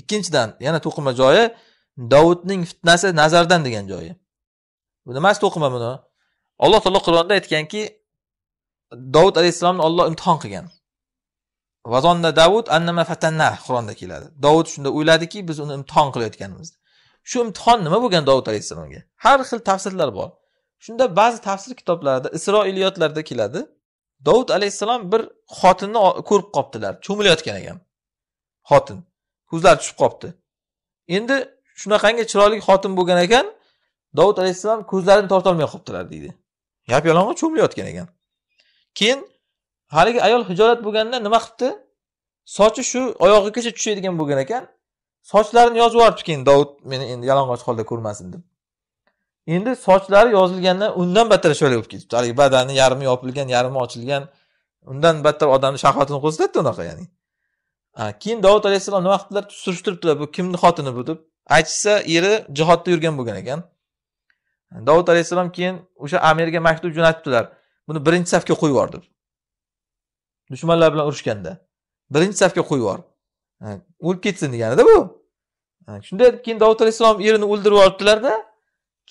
ikkinchidan yana to'qima joyi dovudning fitnasi nazardan degan joyi nimasida o'qiman buni alloh taolo qur'onda aytganki dovud alayhissalomni olloh imtihon qilgan vazonna davud annama fatanna qur'onda keladi dovud shunda o'yladiki biz uni imtihon qilayotganimiz shu imtihon nima bo'lgan dovud alayhissalomga har xil tafsirlar bor shunda ba'zi tafsir kitoblarida isroiliyotlarda keladi dovud alayhissalom bir xotinni ko'rib qolibdilar cho'milayotgan ekan xotin ko'zlari tushib qolibdi endi shunaqangi chiroyli xotin bo'lgan ekan dovud alayhissalom ko'zlarini tortolmay qolibdilar deydi yap yalang'och cho'milayotgan ekan keyin haligi ayol hijolat bo'lganda nima qilibdi sochi shu oyog'igacha tushadigan bo'lgan ekan sochlarini yozib yuboribdi keyin dovud meni endi yalang'och holda ko'rmasin deb endi sochlari yozilganda undan battar chiroyli bo'lib ketibdi haligi badani yarmi yopilgan yarmi ochilgan undan battar odamni shahvatini qo'zg'atadi unaqa ya'ni keyin dovud alayhissalom nima qilibdilar surishtiribdilar bu kimni xotini bu deb aytishsa eri jihodda yurgan bo'lgan ekan dovud alayhissalom keyin o'sha amirga maktub jo'natibdilar buni birinchi safga qo'yib yubor deb dushmanlar bilan urushganda birinchi safga qo'yib yubor o'lib ketsin deganida bu shunday deb keyin dovud alayhissalom erini o'ldirib yuboribdilarda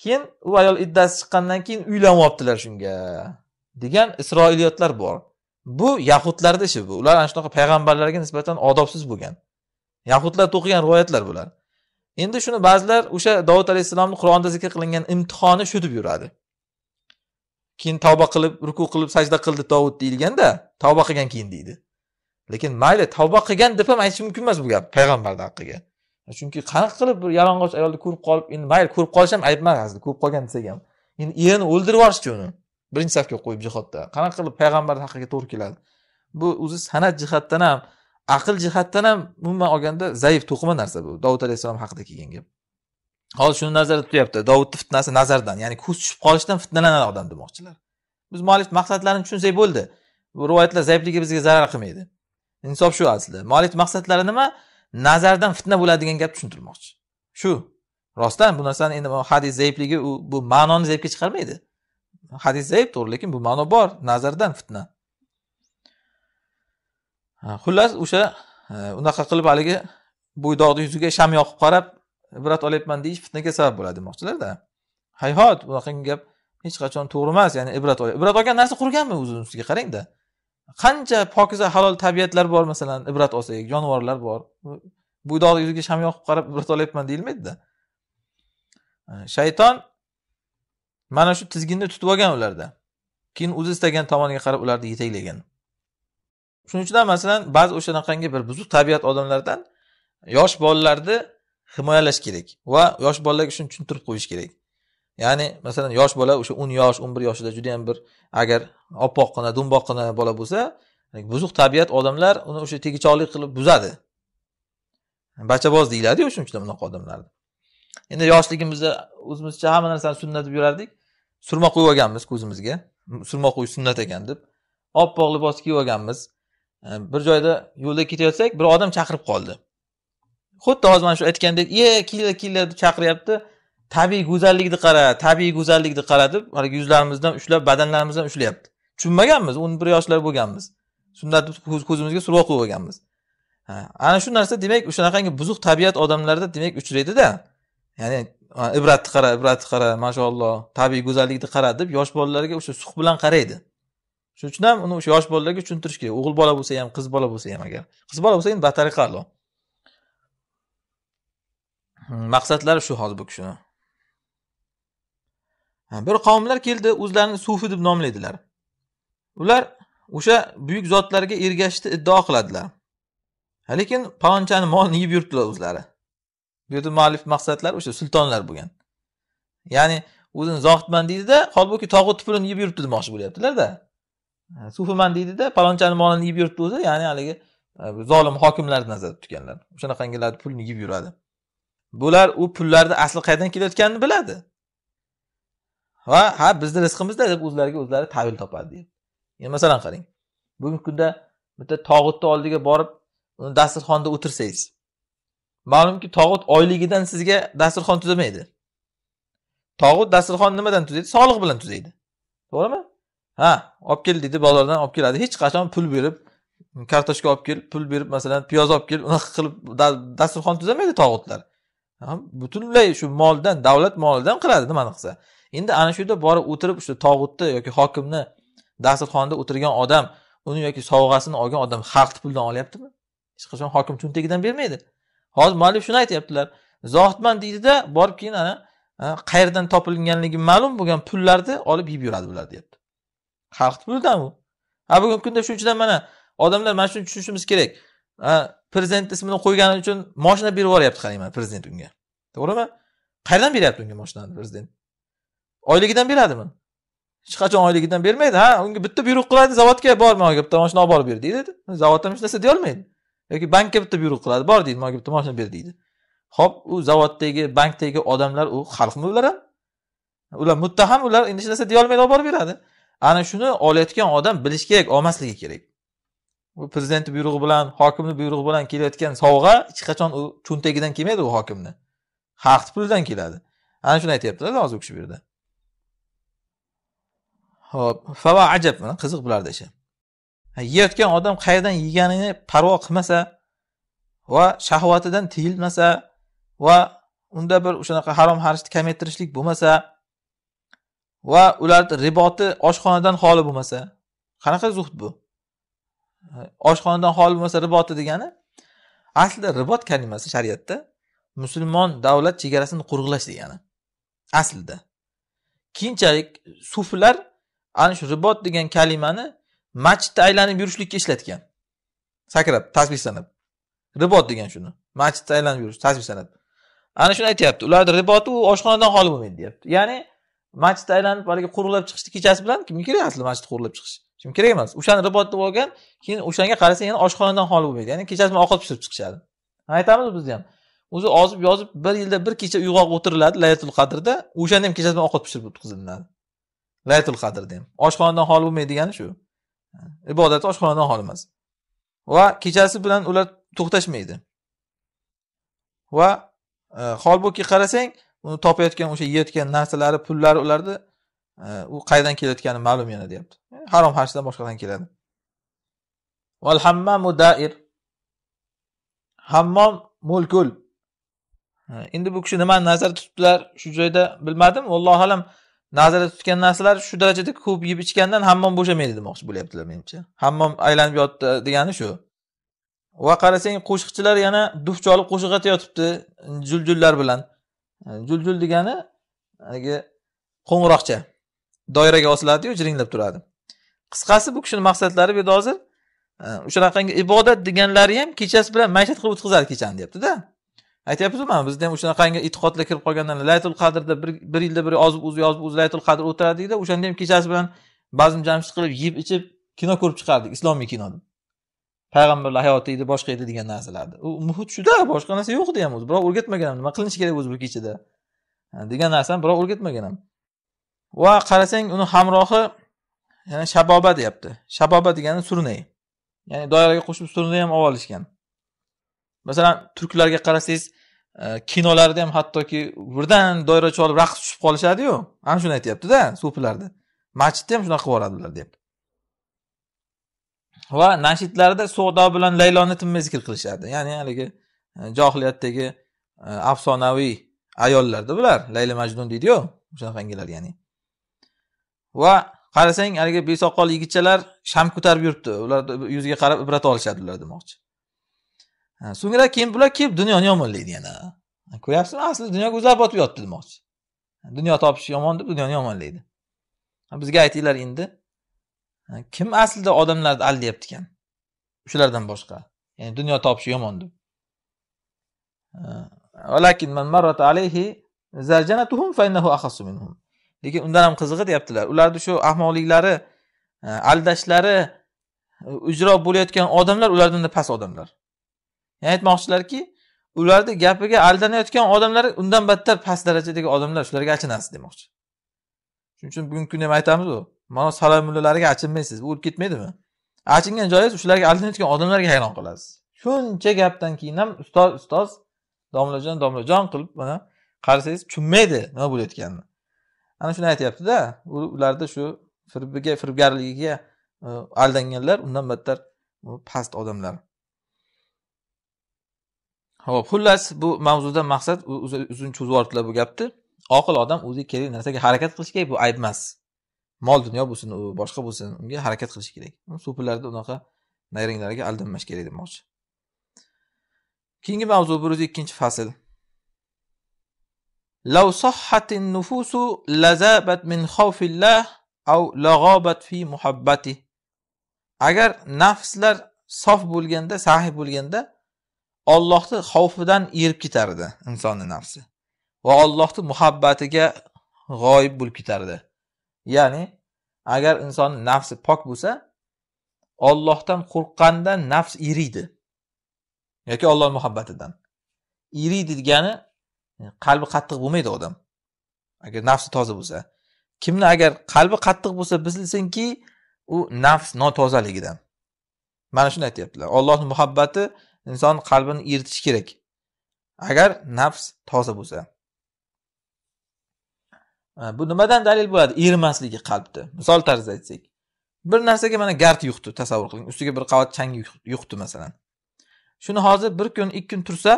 keyin u ayol iddasi chiqqandan keyin uylanyaptilar shunga degan isroiliyotlar bor bu yahudlarni ishi bu ular ana shunaqa payg'ambarlarga nisbatan odobsiz bo'lgan yahudlar to'qigan rivoyatlar bular endi shuni ba'zilar o'sha dovud alayhissalomni qur'onda zikr qilingan imtihoni shu deb yuradi keyin tavba qilib ruku qilib sajda qildi dovud deyilganda tavba qilgan keyin deydi lekin mayli tavba qilgan deb ham aytish mumkin emas bu gap payg'ambarni haqqiga chunki qanaqa qilib bir yalang'och ayolni ko'rib qolib endi mayli ko'rib qolish ham ayb emas aslida ko'rib qolgan desak ham endi erini o'ldirib yuborishchi uni birinchi safga qo'yib jihodda qanaqa qilib payg'ambarni haqqiga to'g'ri keladi bu o'zi san'at jihatdan ham aql jihatdan ham umuman olganda zaif to'qima narsa bu dovud alayhissalom haqida kelgan gap hozir shuni nazarda tutyapti dovudni fitnasi nazardan ya'ni ko'z tushib qolishdan fitnalanadi odam demoqchilar biz muallif maqsadlarini tushunsak bo'ldi bu rivoyatlar zaifligi bizga zarar qilmaydi insof shu aslida muallif maqsadlari nima nazardan fitna bo'ladigan gap tushuntirmoqchi shu rostdan bu narsani endi hadis zaifligi u bu ma'noni zaifga chiqarmaydi hadis zaif to'g'ri lekin bu ma'no bor nazardan fitna xullas o'sha e, unaqa qilib haligi bo'ydoqni yuziga sham yoqib qarab ibrat olyapman deyish fitnaga sabab bo'ladi demoqchilarda hayhot bunaqangi gap hech qachon to'g'ri emas ya'ni ibrat ibrat olgan narsa qurganmi o'zini ustiga qarangda qancha pokiza halol tabiatlar bor masalan ibrat olsak jonivorlar bor bo'ydoqni yuziga sham yoqib qarab ibrat olyapman deyilmaydida e, shayton mana shu tizginni tutib olgan ularda keyin o'zi istagan tomoniga qarab ularni yetaklagan shuning uchun ham masalan ba'zi o'shanaqangi bir buzuq tabiat odamlardan yosh bolalarni himoyalash kerak va yosh bolalarga shuni tushuntirib qo'yish kerak ya'ni masalan yosh bola o'sha o'n yosh o'n bir yoshida judayam bir agar oppoqqina do'mboqqina bola bo'lsa buzuq tabiat odamlar uni o'sha tegichoqlik qilib buzadi bachaboz deyiladiyu shuning uchun unaqa odamlarni endi yoshligimizda o'zimizcha hamma narsani sunnat deb yurardik surma qo'yib olganmiz ko'zimizga surma qo'yish sunnat ekan deb oppoq libos kiyib olganmiz Э, bir joyda yo'lda ketayotsak bir odam chaqirib qoldi xuddi hozir mana shu aytgandek e kelinglar kelinglar deb chaqiryapti tabiiy go'zallikni qara tabiiy go'zallikni qara deb haligi yuzlarimizdan ushlab badanlarimizdan ushlayapti tushunmaganmiz o'n bir yoshlar bo'lganmiz shunda ko'zimizga surva qilib olganmiz ana shu narsa demak o'shanaqangi buzuq tabiat odamlarda demak uchraydida ya'ni ibratni qara ibratni qara mashaalloh tabiiy go'zallikni qara deb yosh bolalarga o'sha suq bilan qaraydi shuning uchun ham uni o'sha yosh bolalarga tushuntirish kerak o'g'il bola bo'lsa ham qiz bola bo'lsa ham agar qiz bola bo'lsa endi batariqa alo hmm, maqsadlari shu hozir bu kishini bir qavmlar keldi o'zlarini sufi deb nomlaydilar ular o'sha buyuk zotlarga ergashishni iddao qiladilar lekin palonchani molini yeb yuribdilar o'zlari bu yerda muallif maqsadlari o'sha sultonlar bo'lgan ya'ni o'zini zohidman deydida holbuki tog'ut pulini yeb yuribdi demoqchi bo'lyaptilarda sufiman deydida palonchani molini yeb yuribdi o'zi ya'ni haligi e, zolim hokimlarni nazarda tutganlar o'shanaqangilar pulni yeb yuradi bular u pullarni asli qayerdan kelayotganini biladi va ha bizni rizqimizda deb o'zlariga o'zlari tavil topadi deyapti yani masalan qarang bugungi kunda bitta tog'utni oldiga borib uni dasturxonda o'tirsangiz ma'lumki tog'ut oyligidan sizga dasturxon tuzamaydi tog'ut dasturxonni nimadan tuzaydi soliq bilan tuzaydi to'g'rimi ha olib kel deydi bozordan olib keladi hech qachon pul berib kartoshka olib kel pul berib masalan piyoz olib kel unaqa qilib dasturxon tuzamaydi tog'utlar butunlay shu moldan davlat molidan qiladi nimani qilsa endi ana shu yerda borib o'tirib shu tog'utni yoki hokimni dasturxonida o'tirgan odam uni yoki sovg'asini olgan odam xalqni pulidan olyaptimi hech qachon hokim cho'ntagidan bermaydi hozir muallif shuni aytyaptilar zohidman deydida borib keyin ana qayerdan topilganligi ma'lum bo'lgan pullarni olib yeb yuradi bular deyapti xalq pulidan u a bugungi kunda shuning uchun mana odamlar mana shuni tushunishimiz kerak prezident ismini qo'ygani uchun moshina berib yuboryapti mana prezident unga to'g'rimi qayerdan beryapti unga moshinani prezident oyligidan beradimi hech qachon oyligidan bermaydi ha unga bitta buyruq qiladi zavodga bor manga bitta moshina olib borib ber deydi zavod ham hech narsa deyolmaydi yoki bankka bitta buyruq qiladi bor deydi manga bitta moshina ber deydi ho'p u zavoddagi bankdagi odamlar u xalqmi ular ham ular muttaham ular endi hech narsa deyolmaydi olib borib beradi ana shuni olayotgan odam bilishi kerak olmasligi kerak u prezidentni buyrug'i bilan hokimni buyrug'i bilan kelayotgan sovg'a hech qachon u cho'ntagidan kelmaydi u hokimni xalqni pulidan keladi ana shuni aytyaptilar hozir u kishi bu yerda ho'p fava ajab mana qiziq bularda ishi yeyotgan odam qayerdan yeganini parvo qilmasa va shahvatidan tiyilmasa va unda bir o'shanaqa harom xarajni kamaytirishlik bo'lmasa va ularni riboti oshxonadan xoli bo'lmasa qanaqa zuhd bu oshxonadan xoli bo'lmasa riboti degani aslida ribot kalimasi shariatda musulmon davlat chegarasini qo'riqlash degani aslida keyinchalik suflar ana shu ribot degan kalimani masjidda aylanib yurishlikka ishlatgan sakrab tasbih sanab ribot degan shuni masjidda aylanib yurish tasbih sanab ana shuni aytyapti ularni riboti u oshxonadan xoli bo'lmaydi deyapti ya'ni masjid aylanib haligi qo'riqlab chiqishni kechasi bilan kimga kerak asli masjid qo'riqlab chiqish kim kerak emas o'shani deb olgan keyin o'shanga qarasa yana oshxonadan xoli bo'lmaydi ya'ni kechasi bilan ovqat pishirib chiqishadi aytamiz bizda ham o'zi ozib yozib bir yilda bir kecha uyg'oq o'tiriladi laylatul qadrda o'shanda ham kechasi bilan ovqat pishirib o'tqizilinadi laylatul qadrda ham oshxonadan xoli bo'lmaydi degani shu ibodat oshxonadan xoli emas va kechasi bilan ular to'xtashmaydi va e, holbuki qarasang uni topayotgan o'sha yeyotgan narsalari pullari ularni e, u qayerdan kelayotgani ma'lum yana deyapti e, harom harjdan boshqadan keladi val hammamu dair hammom mulkul e, endi bu kishi nimani nazarda tutdilar shu joyda bilmadim allohu alam nazarda tutgan narsalar shu darajada ko'p yeb ichgandan hammom bo'shamaydi demoqchi bo'lyaptilar menimcha hammom aylanib yotdi degani shu va qarasang qo'shiqchilar yana duf cholib qo'shiq aytayotibdi juljullar bilan Э, juljul degani haligi qo'ng'iroqcha doiraga osiladiyu jiringlab turadi qisqasi bu kishini maqsadlari bu yerda hozir o'shanaqangi e, ibodat deganlari ham kechasi bilan mashat qilib o'tkazadi kechani deyaptida aytyapmizu mana bizda ham o'shanaqangi e'tiqodlar kirib qolgandan laytul qadrda bir yilda bir yozib o'zi yozib o'zi laytul qadr o'tiradik o'shanda ham kechasi bilan bazm jamshid qilib yeb ichib kino ko'rib chiqardik islomiy kinoni payg'ambarlar hayoti edi boshqa edi degan narsalarni u muhit shuda boshqa narsa yo'q edi ham o'zi birov o'rgatmagan ham nima qilinishi kerak o'zi bu kechada degan narsani birov o'rgatmagan ham va qarasang uni hamrohi yana shaboba deyapti shaboba degani surnay ya'ni doiraga qo'shib surnay ham olib olishgan masalan turklarga qarasangiz e, kinolarda ham hattoki birdan doira cholib raqs tushib qolishadiyu ana shuni aytyaptida sufilarda masjidda ham shunaqa qilib yuboradi ular deyapti va nashidlarda suvdo bilan layloni tinmay zikr qilishadi ya'ni haligi e, johiliyatdagi e, afsonaviy ayollarda bular layli majnun deydiyu o'shanaqangilar ya'ni va qarasang haligi besoqol yigitchalar sham ko'tarib yuribdi ular yuziga qarab ibrat olishadi ular demoqchi e, so'ngra keyin bular kelib dunyoni yomonlaydi yana ko'ryapsizmi asli dunyo o'zlari botib yotibdi demoqchi dunyo topish yomon deb dunyoni yomonlaydi bizga aytinglar endi kim aslida odamlarni aldayapti ekan shulardan boshqa ya'ni dunyo topishi yomon deb man alayhi zarjanatuhum fa innahu minhum lekin undan ham qizig'i deyaptilar ularni shu ahmoqliklari aldashlari ijro bo'layotgan odamlar ulardan past odamlar ya'ni aytmoqchilarki ularni gapiga aldanayotgan odamlar undan battar past darajadagi odamlar shularga achinasiz demoqchi shuning uchun bugungi kunda ham aytamizu mana salom mullalariga achinmaysiz o'lib ketmaydimi achingan joyingiz o'shalarga aldanayotgan odamlarga hayron qolasiz shuncha gapdan keyin ham ustoz ustoz domlajon domlajon qilib mana qarasangiz tushunmaydi nima bo'layotganini ana shuni aytyaptida ularda shu firbiga firibgarligiga e, aldanganlar undan battar past odamlar ho'p xullas bu mavzudan maqsad uzun cho'zib yuboribdilar bu gapni oqil odam o'ziga kerakli narsaga harakat qilish kerak bu ayb emas mol dunyo bo'lsin u boshqa bo'lsin unga harakat qilish kerak supurlarda unaqa nayranglarga aldanmash kerak demoqchi keyingi mavzu bir yuz ikkinchi fasl لو صحت النفوس لذابت من خوف الله أو لغابت في محبته agar nafslar sof bo'lganda sahiy bo'lganda Allohni xavfidan erib ketardi insonni nafsi va Allohni muhabbatiga g'oyib bo'lib ketardi ya'ni agar inson nafsi pok bo'lsa ollohdan qo'rqqandan nafs iriydi yoki olloh muhabbatidan iriydi degani e, qalbi qattiq bo'lmaydi odam agar nafsi toza bo'lsa kimni agar qalbi qattiq bo'lsa bilsinki u nafs notozaligidan mana shuni aytyaptilar ollohni muhabbati inson qalbini eritishi kerak agar nafs toza bo'lsa bu nimadan dalil bo'ladi erimasligi qalbni misol tarzida aytsak bir narsaga mana gard yuqdi tasavvur qiling ustiga bir qavat chang yuqdi masalan shuni hozir bir kun ikki kun tursa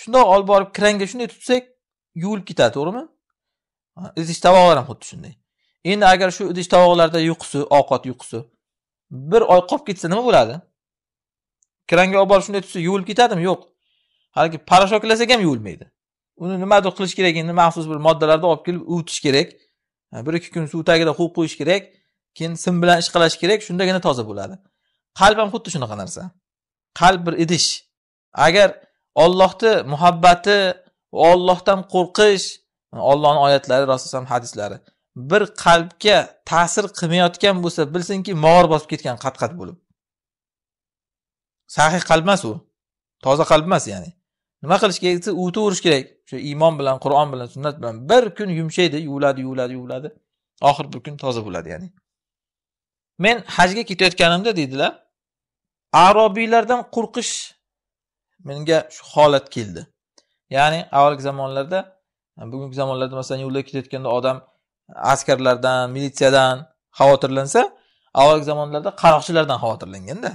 shundoq olib borib kranga shunday tutsak yuvilib ketadi to'g'rimi idish tovoqlar ham xuddi shunday endi agar shu idish tovoqlarda yuqisi ovqat yuqisi bir oy qolib ketsa nima bo'ladi kranga olib borib shunday tutsa yuvilib ketadimi yo'q haligi poroshoklasak ham yuvilmaydi uni nimadir qilish kerak endi maxsus bir moddalarni olib kelib uvitish kerak bir ikki kun suv tagida qo'yib qo'yish kerak keyin sim bilan ishqalash kerak shundagina toza bo'ladi qalb ham xuddi shunaqa narsa qalb bir idish agar ollohni muhabbati va ollohdan qo'rqish ollohni oyatlari rasululloh hadislari bir qalbga ta'sir qilmayotgan bo'lsa bilsinki mog'or bosib ketgan qat qat bo'lib sahiy qalb emas u toza qalb emas ya'ni nima qilish kerak desa uvitaverish kerak o'sha iymon bilan qur'on bilan sunnat bilan bir kun yumshaydi yuviladi yuviladi yuviladi oxiri bir kun toza bo'ladi ya'ni men hajga ketayotganimda deydilar arobiylardan qo'rqish menga shu holat keldi ya'ni avvalgi zamonlarda bugungi zamonlarda masalan yo'lda ketayotganda odam askarlardan militsiyadan xavotirlansa avvalgi zamonlarda qaroqchilardan xavotirlanganda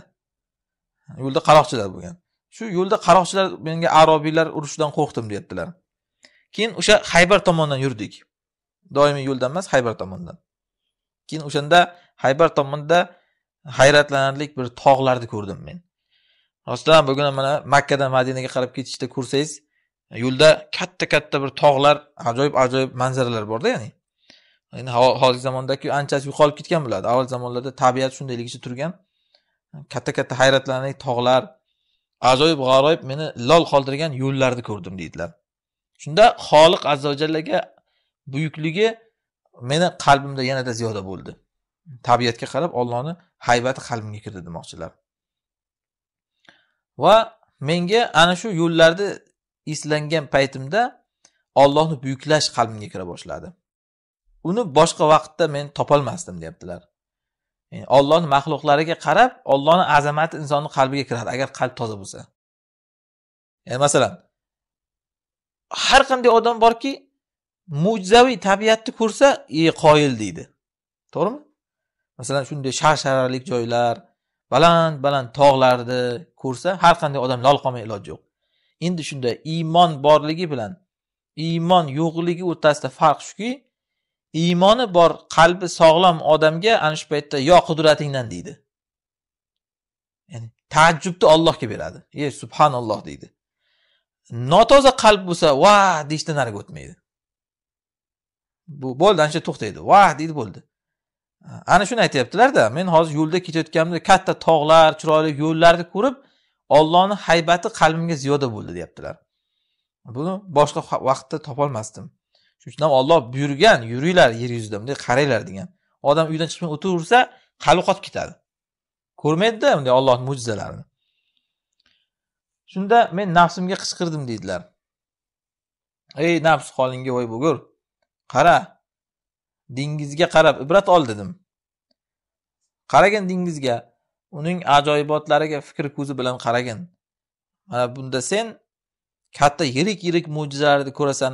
yo'lda qaroqchilar bo'lgan shu yo'lda qaroqchilar menga arobiylar urushidan qo'rqdim deyaptilar keyin o'sha haybar tomondan yurdik doimiy yo'ldan emas haybar tomondan keyin o'shanda haybar tomonida hayratlanarlik bir tog'larni ko'rdim men rostdan bugun mana makkadan madinaga qarab ketishda ko'rsangiz yo'lda katta katta bir tog'lar ajoyib ajoyib manzaralar borda ya'ni endi hozirgi zamondaki anchasi yo'qolib ketgan bo'ladi avval zamonlarda tabiat shundayligicha turgan katta katta hayratlanarli tog'lar ajoyib g'aroyib meni lol qoldirgan yo'llarni ko'rdim deydilar shunda xoliq azza buyukligi meni qalbimda yanada ziyoda bo'ldi tabiatga qarab ollohni hayvati qalbimga kirdi demoqchilar va menga ana shu yo'llarni eslangan paytimda ollohni buyuklash qalbimga kira boshladi uni boshqa vaqtda men topolmasdim deyaptilar ya'ni ollohni maxluqlariga qarab ollohni azamati insonni qalbiga kiradi agar qalb toza bo'lsa ya'ni masalan har qanday odam borki mo'jizaviy tabiatni ko'rsa e qoyil deydi to'g'rimi masalan shunday sharsharalik joylar baland baland tog'larni ko'rsa har qanday odam lol qolmay iloji yo'q endi shunda iymon borligi bilan iymon yo'qligi o'rtasida farq shuki iymoni bor qalbi sog'lom odamga ana shu paytda yo qudratingdan deydi ya'ni taajjubni ollohga beradi e subhanalloh deydi notoza qalb bo'lsa va deyishdan nariga o'tmaydi bu bo'ldi ancha to'xtaydi va deydi bo'ldi ana shuni aytyaptilarda men hozir yo'lda ketayotganimda katta tog'lar chiroyli yo'llarni ko'rib ollohni haybati qalbimga ziyoda bo'ldi deyaptilar buni boshqa vaqtda topolmasdim shuning uchun ham olloh buyurgan yuringlar yer yuzida bunday qaranglar degan odam uydan chiqmay o'tiraversa qalbi qotib ketadi ko'rmaydida bunday ollohni mo'jizalarini shunda men nafsimga qichqirdim deydilar ey nafs holingga voy bo'lgur qara dengizga qarab ibrat ol dedim qaragin dengizga uning ajoyibotlariga fikr ko'zi bilan qaragin mana bunda sen katta yirik yirik mo'jizalarni ko'rasan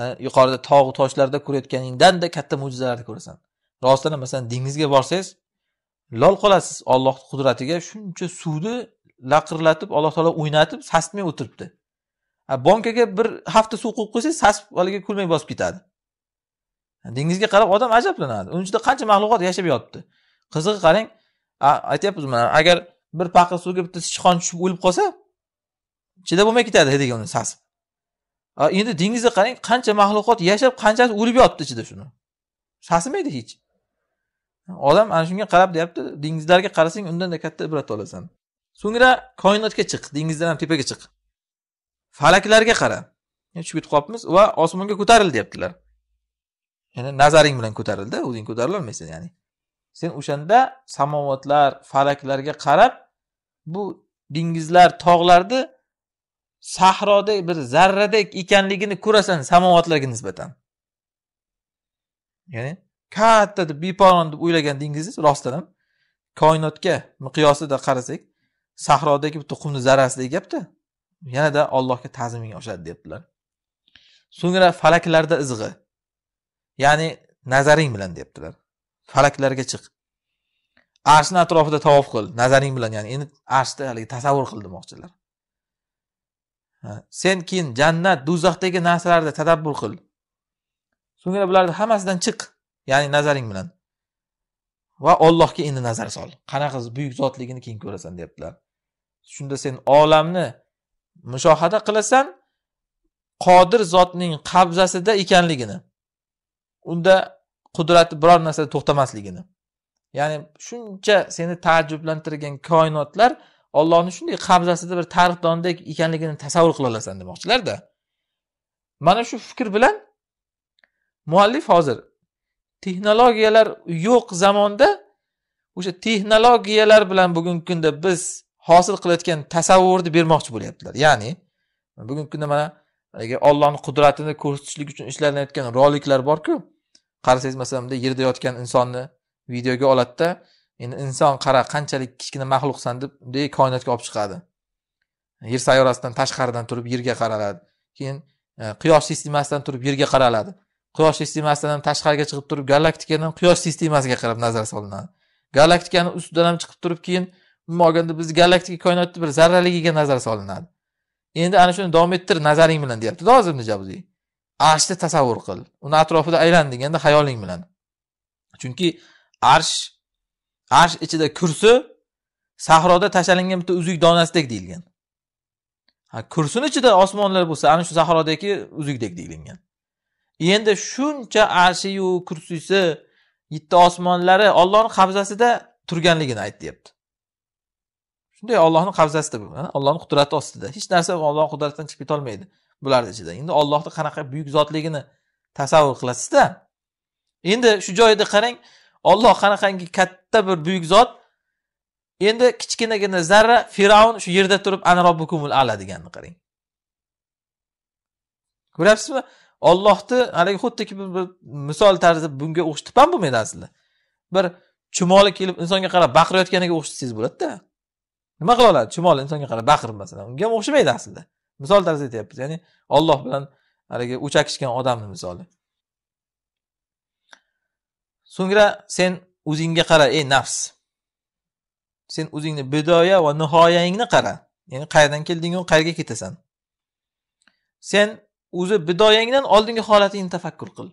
Э, yuqorida tog' toshlarda ko'rayotganingdanda katta mo'jizalarni ko'rasan rostdan masalan dengizga borsangiz lol qolasiz ollohni qudratiga shuncha suvni laqirlatib alloh taolo o'ynatib sasitmay o'tiribdi bankaga bir hafta suv qo'yib qo'ysangiz sasib haligi kulmay bosib ketadi dengizga qarab odam ajablanadi uni ichida qancha maxluqot yashab yotibdi qizig'i qarang aytyapmiz mana agar bir paqir suvga bitta sichqon tushib o'lib qolsa chidab bo'lmay ketadi hidiga uni sasib endi dengizga qarang qancha maxluqot yashab qanchasi o'lib yotibdi ichida shuni sasimaydi hech odam ana shunga qarab deyapti dengizlarga qarasang undanda katta ibrat olasan so'ngra koinotga chiq dengizdan ham tepaga chiq falaklarga qara tushib ketib qolibmiz va osmonga ko'taril deyaptilar ya'ni nazaring bilan ko'tarildi o'zing ko'tarilolmaysan ya'ni sen o'shanda samovotlar falaklarga qarab bu dengizlar tog'larni sahroda bir zarradek ekanligini ko'rasan samovatlarga nisbatan ya'ni katta deb bepoyon deb o'ylagandingiz rostdan ham koinotga miqyosida qarasak sahrodagi bitta qumni zarrasidek gapda yanada allohga ta'ziming oshadi deyaptilar so'ngra falaklarda izg'i ya'ni nazaring bilan deyaptilar falaklarga chiq arshni atrofida tavof qil nazaring bilan ya'ni endi arshni haligi tasavvur qil demoqchilar sen keyin jannat do'zaxdagi narsalarni tadabbur qil so'ngra bularni hammasidan chiq ya'ni nazaring bilan va ollohga endi nazar sol qanaqa buyuk zotligini keyin ko'rasan deyaptilar shunda sen olamni mushohada qilasan qodir zotning qabzasida ekanligini unda qudrati biror narsada to'xtamasligini ya'ni shuncha seni taajjublantirgan koinotlar ollohni shunday qabzasida bir tarixdondek ekanligini tasavvur qila olasan demoqchilarda mana shu fikr bilan muallif hozir texnologiyalar yo'q zamonda o'sha texnologiyalar bilan bugungi kunda biz hosil qilayotgan tasavvurni bermoqchi bo'lyaptilar ya'ni bugungi kunda mana haligi ollohni qudratini ko'rsatishlik uchun ishlanayotgan roliklar borku qarasangiz masalan bunday yerda yotgan insonni videoga oladida endi inson qara qanchalik kichkina maxluqsan deb bunday koinotga olib chiqadi yer sayyorasidan tashqaridan turib yerga qaraladi keyin e, quyosh sistemasidan turib yerga qaraladi quyosh sistemasidan ham tashqariga chiqib turib galaktikadan quyosh sistemasiga qarab nazar solinadi galaktikani ustidan ham chiqib turib keyin umuman olganda bizni galaktika koinotni bir zarraligiga nazar solinadi endi ana shuni davom ettir nazaring bilan deyaptida hozir ibn arshni tasavvur qil uni atrofida aylan deganda xayoling bilan chunki arsh arsh ichida kursi sahroda tashlangan bitta uzuk donasidek deyilgan kursini ichida osmonlar bo'lsa ana shu sahrodagi uzukdek deyilgan endi shuncha arshiyu kursisi yetti osmonlari ollohni qabzasida turganligini aytyapti shunday ollohni qabzasida bu ollohni qudrati ostida hech narsa ollohni qudratidan chiqib ketolmaydi bularni ichida endi ollohni qanaqa buyuk zotligini tasavvur qilasizda endi shu joyida qarang olloh qanaqangi katta bir buyuk zot endi kichkinagina zarra fir'avn shu yerda turib ana robbukumul ala deganini qarang ko'ryapsizmi ollohni haligi xuddiki bir misol tarzda bunga o'xshatib ham bo'lmaydi aslida bir chumoli kelib insonga qarab baqirayotganiga o'xshatsangiz bo'ladida nima qila oladi chumoli insonga qarab baqirib masalan unga ham o'xshamaydi aslida misol tarzda aytyapmiz ya'ni olloh bilan haligi o'chakishgan odamni misoli so'ngra sen o'zingga qara ey nafs sen o'zingni bidoya va nihoyangni qara ya'ni qayerdan keldingu qayerga ketasan sen o'zi bidoyangdan oldingi holatingni tafakkur qil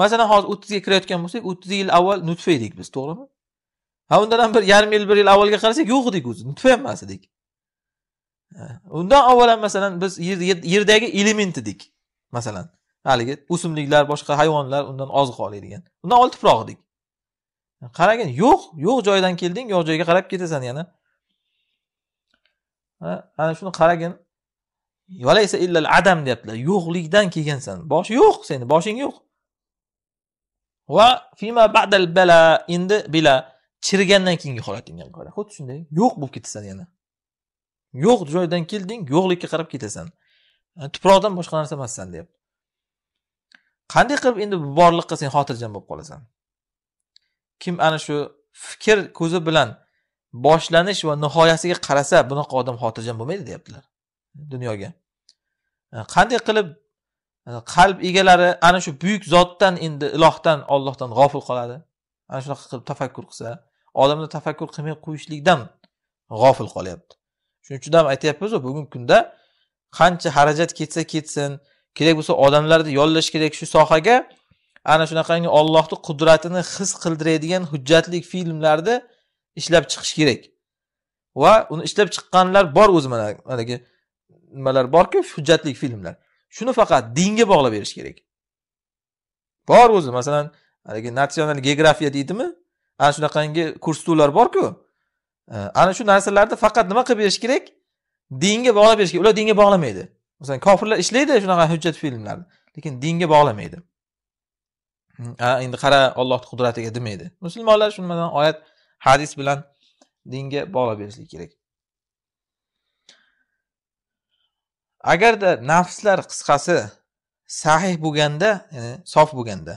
masalan hozir o'ttizga kirayotgan bo'lsak o'ttiz yil avval nutfa edik biz to'g'rimi ha undan ham bir yarim yil bir yil avvalga qarasak yo'q edik o'zi nutfa ham emas edik undan avval ham masalan biz yerdagi element edik masalan haligi o'simliklar boshqa hayvonlar undan oziq oladigan undan olib tuproq dedik qaragin yo'q yo'q joydan kelding yo'q joyga qarab ketasan yana ana shuni qaragin valaysa illal adam deyaptilar yo'qlikdan kelgansan bosh yo'q seni boshing yo'q va fima badal bala endi bila chirigandan keyingi holatingga qara xuddi shunday yo'q bo'lib ketasan yana yo'q joydan kelding yo'qlikka qarab ketasan tuproqdan boshqa narsa emassan deyapti qanday qilib endi borliqqa sen xotirjam bo'lib qolasan kim ana shu fikr ko'zi bilan boshlanish va nihoyasiga qarasa bunaqa odam xotirjam bo'lmaydi deyaptilar dunyoga e, qanday qilib e, qalb egalari ana shu buyuk zotdan endi ilohdan ollohdan g'ofil qoladi ana shunaqa qilib tafakkur qilsa odamlar tafakkur qilmay qo'yishlikdan g'ofil qolyapti shuning uchun ham aytyapmizu bugungi kunda qancha xarajat ketsa ketsin kerak bo'lsa odamlarni yollash kerak shu sohaga ana shunaqangi ollohni qudratini his qildiradigan hujjatli filmlarni ishlab chiqish kerak va uni ishlab chiqqanlar bor o'zi mana managi nimalar borku hujjatli filmlar shuni faqat dinga bog'lab berish kerak bor o'zi masalan haligi natsional geografiya deydimi ana shunaqangi kursuvlar borku ana shu narsalarni faqat nima qilib berish kerak dinga bog'lab berish kerak ular dinga bog'lamaydi masalan kofirlar ishlaydi shunaqa hujjat filmlarni lekin dinga bog'lamaydi hmm, endi qara ollohni qudratiga demaydi musulmonlar shu nimadan oyat hadis bilan dinga bog'lab berishlik kerak agarda nafslar qisqasi sahih bo'lganda ya'ni sof bo'lganda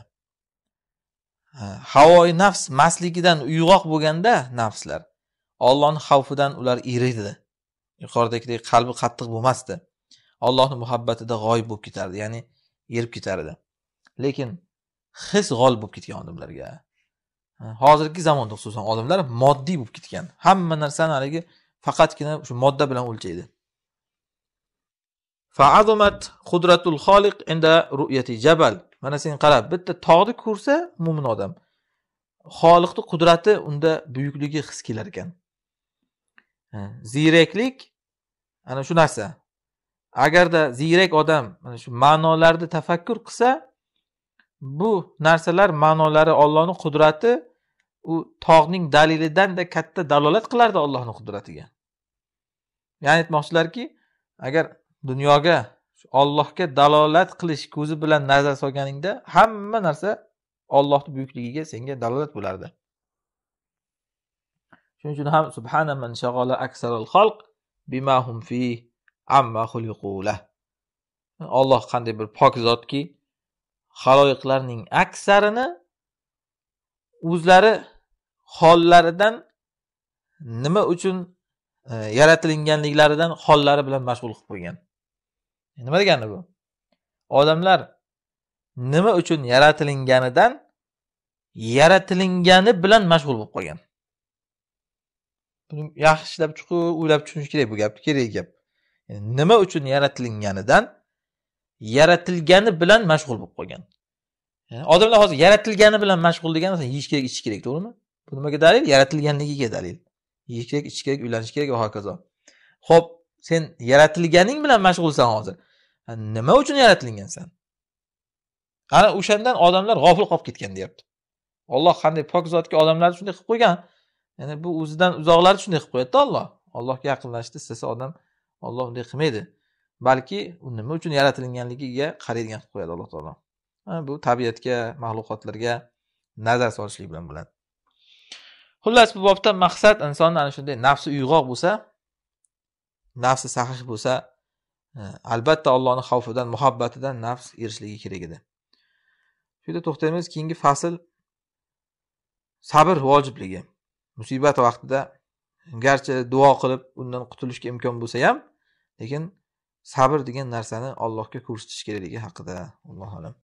havoi nafs mastligidan uyg'oq bo'lganda nafslar ollohni xavfidan ular eriydi yuqoridagidek qalbi qattiq bo'lmasdi Allohni muhabbatida g'oyib bo'lib ketardi, ya'ni yerib ketardi. Lekin his g'olib bo'lib ketgan odamlarga. Hozirgi zamonda xususan odamlar moddiy bo'lib ketgan. Hamma narsani haligi faqatgina shu modda bilan o'lchaydi. Fa'azumat qudratul xoliq inda ru'yati jabal. Mana sen qarab, bitta tog'ni ko'rsa mo'min odam Xoliqning qudrati unda buyukligi his kelar ekan. Ziyraklik ana shu narsa. agarda ziyrak odam mana shu ma'nolarni tafakkur qilsa bu narsalar ma'nolari Allohning qudrati u tog'ning dalilidan da katta dalolat qilardi Allohning qudratiga ya'ni aytmoqchilarki agar dunyoga Allohga dalolat qilish ko'zi bilan nazar solganingda hamma narsa Allohning buyukligiga senga dalolat bo'lardi shuning uchun ham subhanaman shag'ala aksaral xalq hum fi amma olloh qanday bir pok zotki haloyiqlarning aksarini o'zlari hollaridan nima uchun e, yaratilinganliklaridan hollari bilan mashg'ul qilib qo'ygan e, nima degani bu odamlar nima uchun yaratilinganidan yaratilingani bilan mashg'ul bo'lib qolgan buni yaxshi chuqur o'ylab tushunish kerak bu gapni kerak gap E, nima uchun yaratilganidan yaratilgani bilan mashg'ul bo'lib qolgan e, odamlar hozir yaratilgani bilan mashg'ul degani yeyish kerak ichish kerak to'g'rimi bu nimaga dalil yaratilganligiga dalil yeyish kerak ichish kerak uylanish kerak va hokazo ho'p sen yaratilganing bilan mashg'ulsan hozir nima uchun yaratilgansan ana o'shandan odamlar g'ofil qolib ketgan deyapti olloh qanday pok zotga odamlarni shunday qilib qo'ygan ya'ni bu o'zidan uzoqlarni shunday qilib qo'yadida olloh allohga yaqinlashdi istasa odam olloh unday qilmaydi balki u nima uchun yaratilganligiga qaraydigan qilib qo'yadi alloh taolo bu tabiatga maxluqotlarga nazar solishlik bilan bo'ladi xullas bu bobda maqsad insonni ana shunday nafsi uyg'oq bo'lsa nafsi sahih bo'lsa e, albatta allohni xavfidan muhabbatidan nafs erishligi kerak edi shu yerda to'xtaymiz keyingi fasl sabr vojibligi musibat vaqtida garchi duo qilib undan qutulishga imkon bo'lsa ham lekin sabr degan narsani allohga ko'rsatish kerakligi haqida allohu alam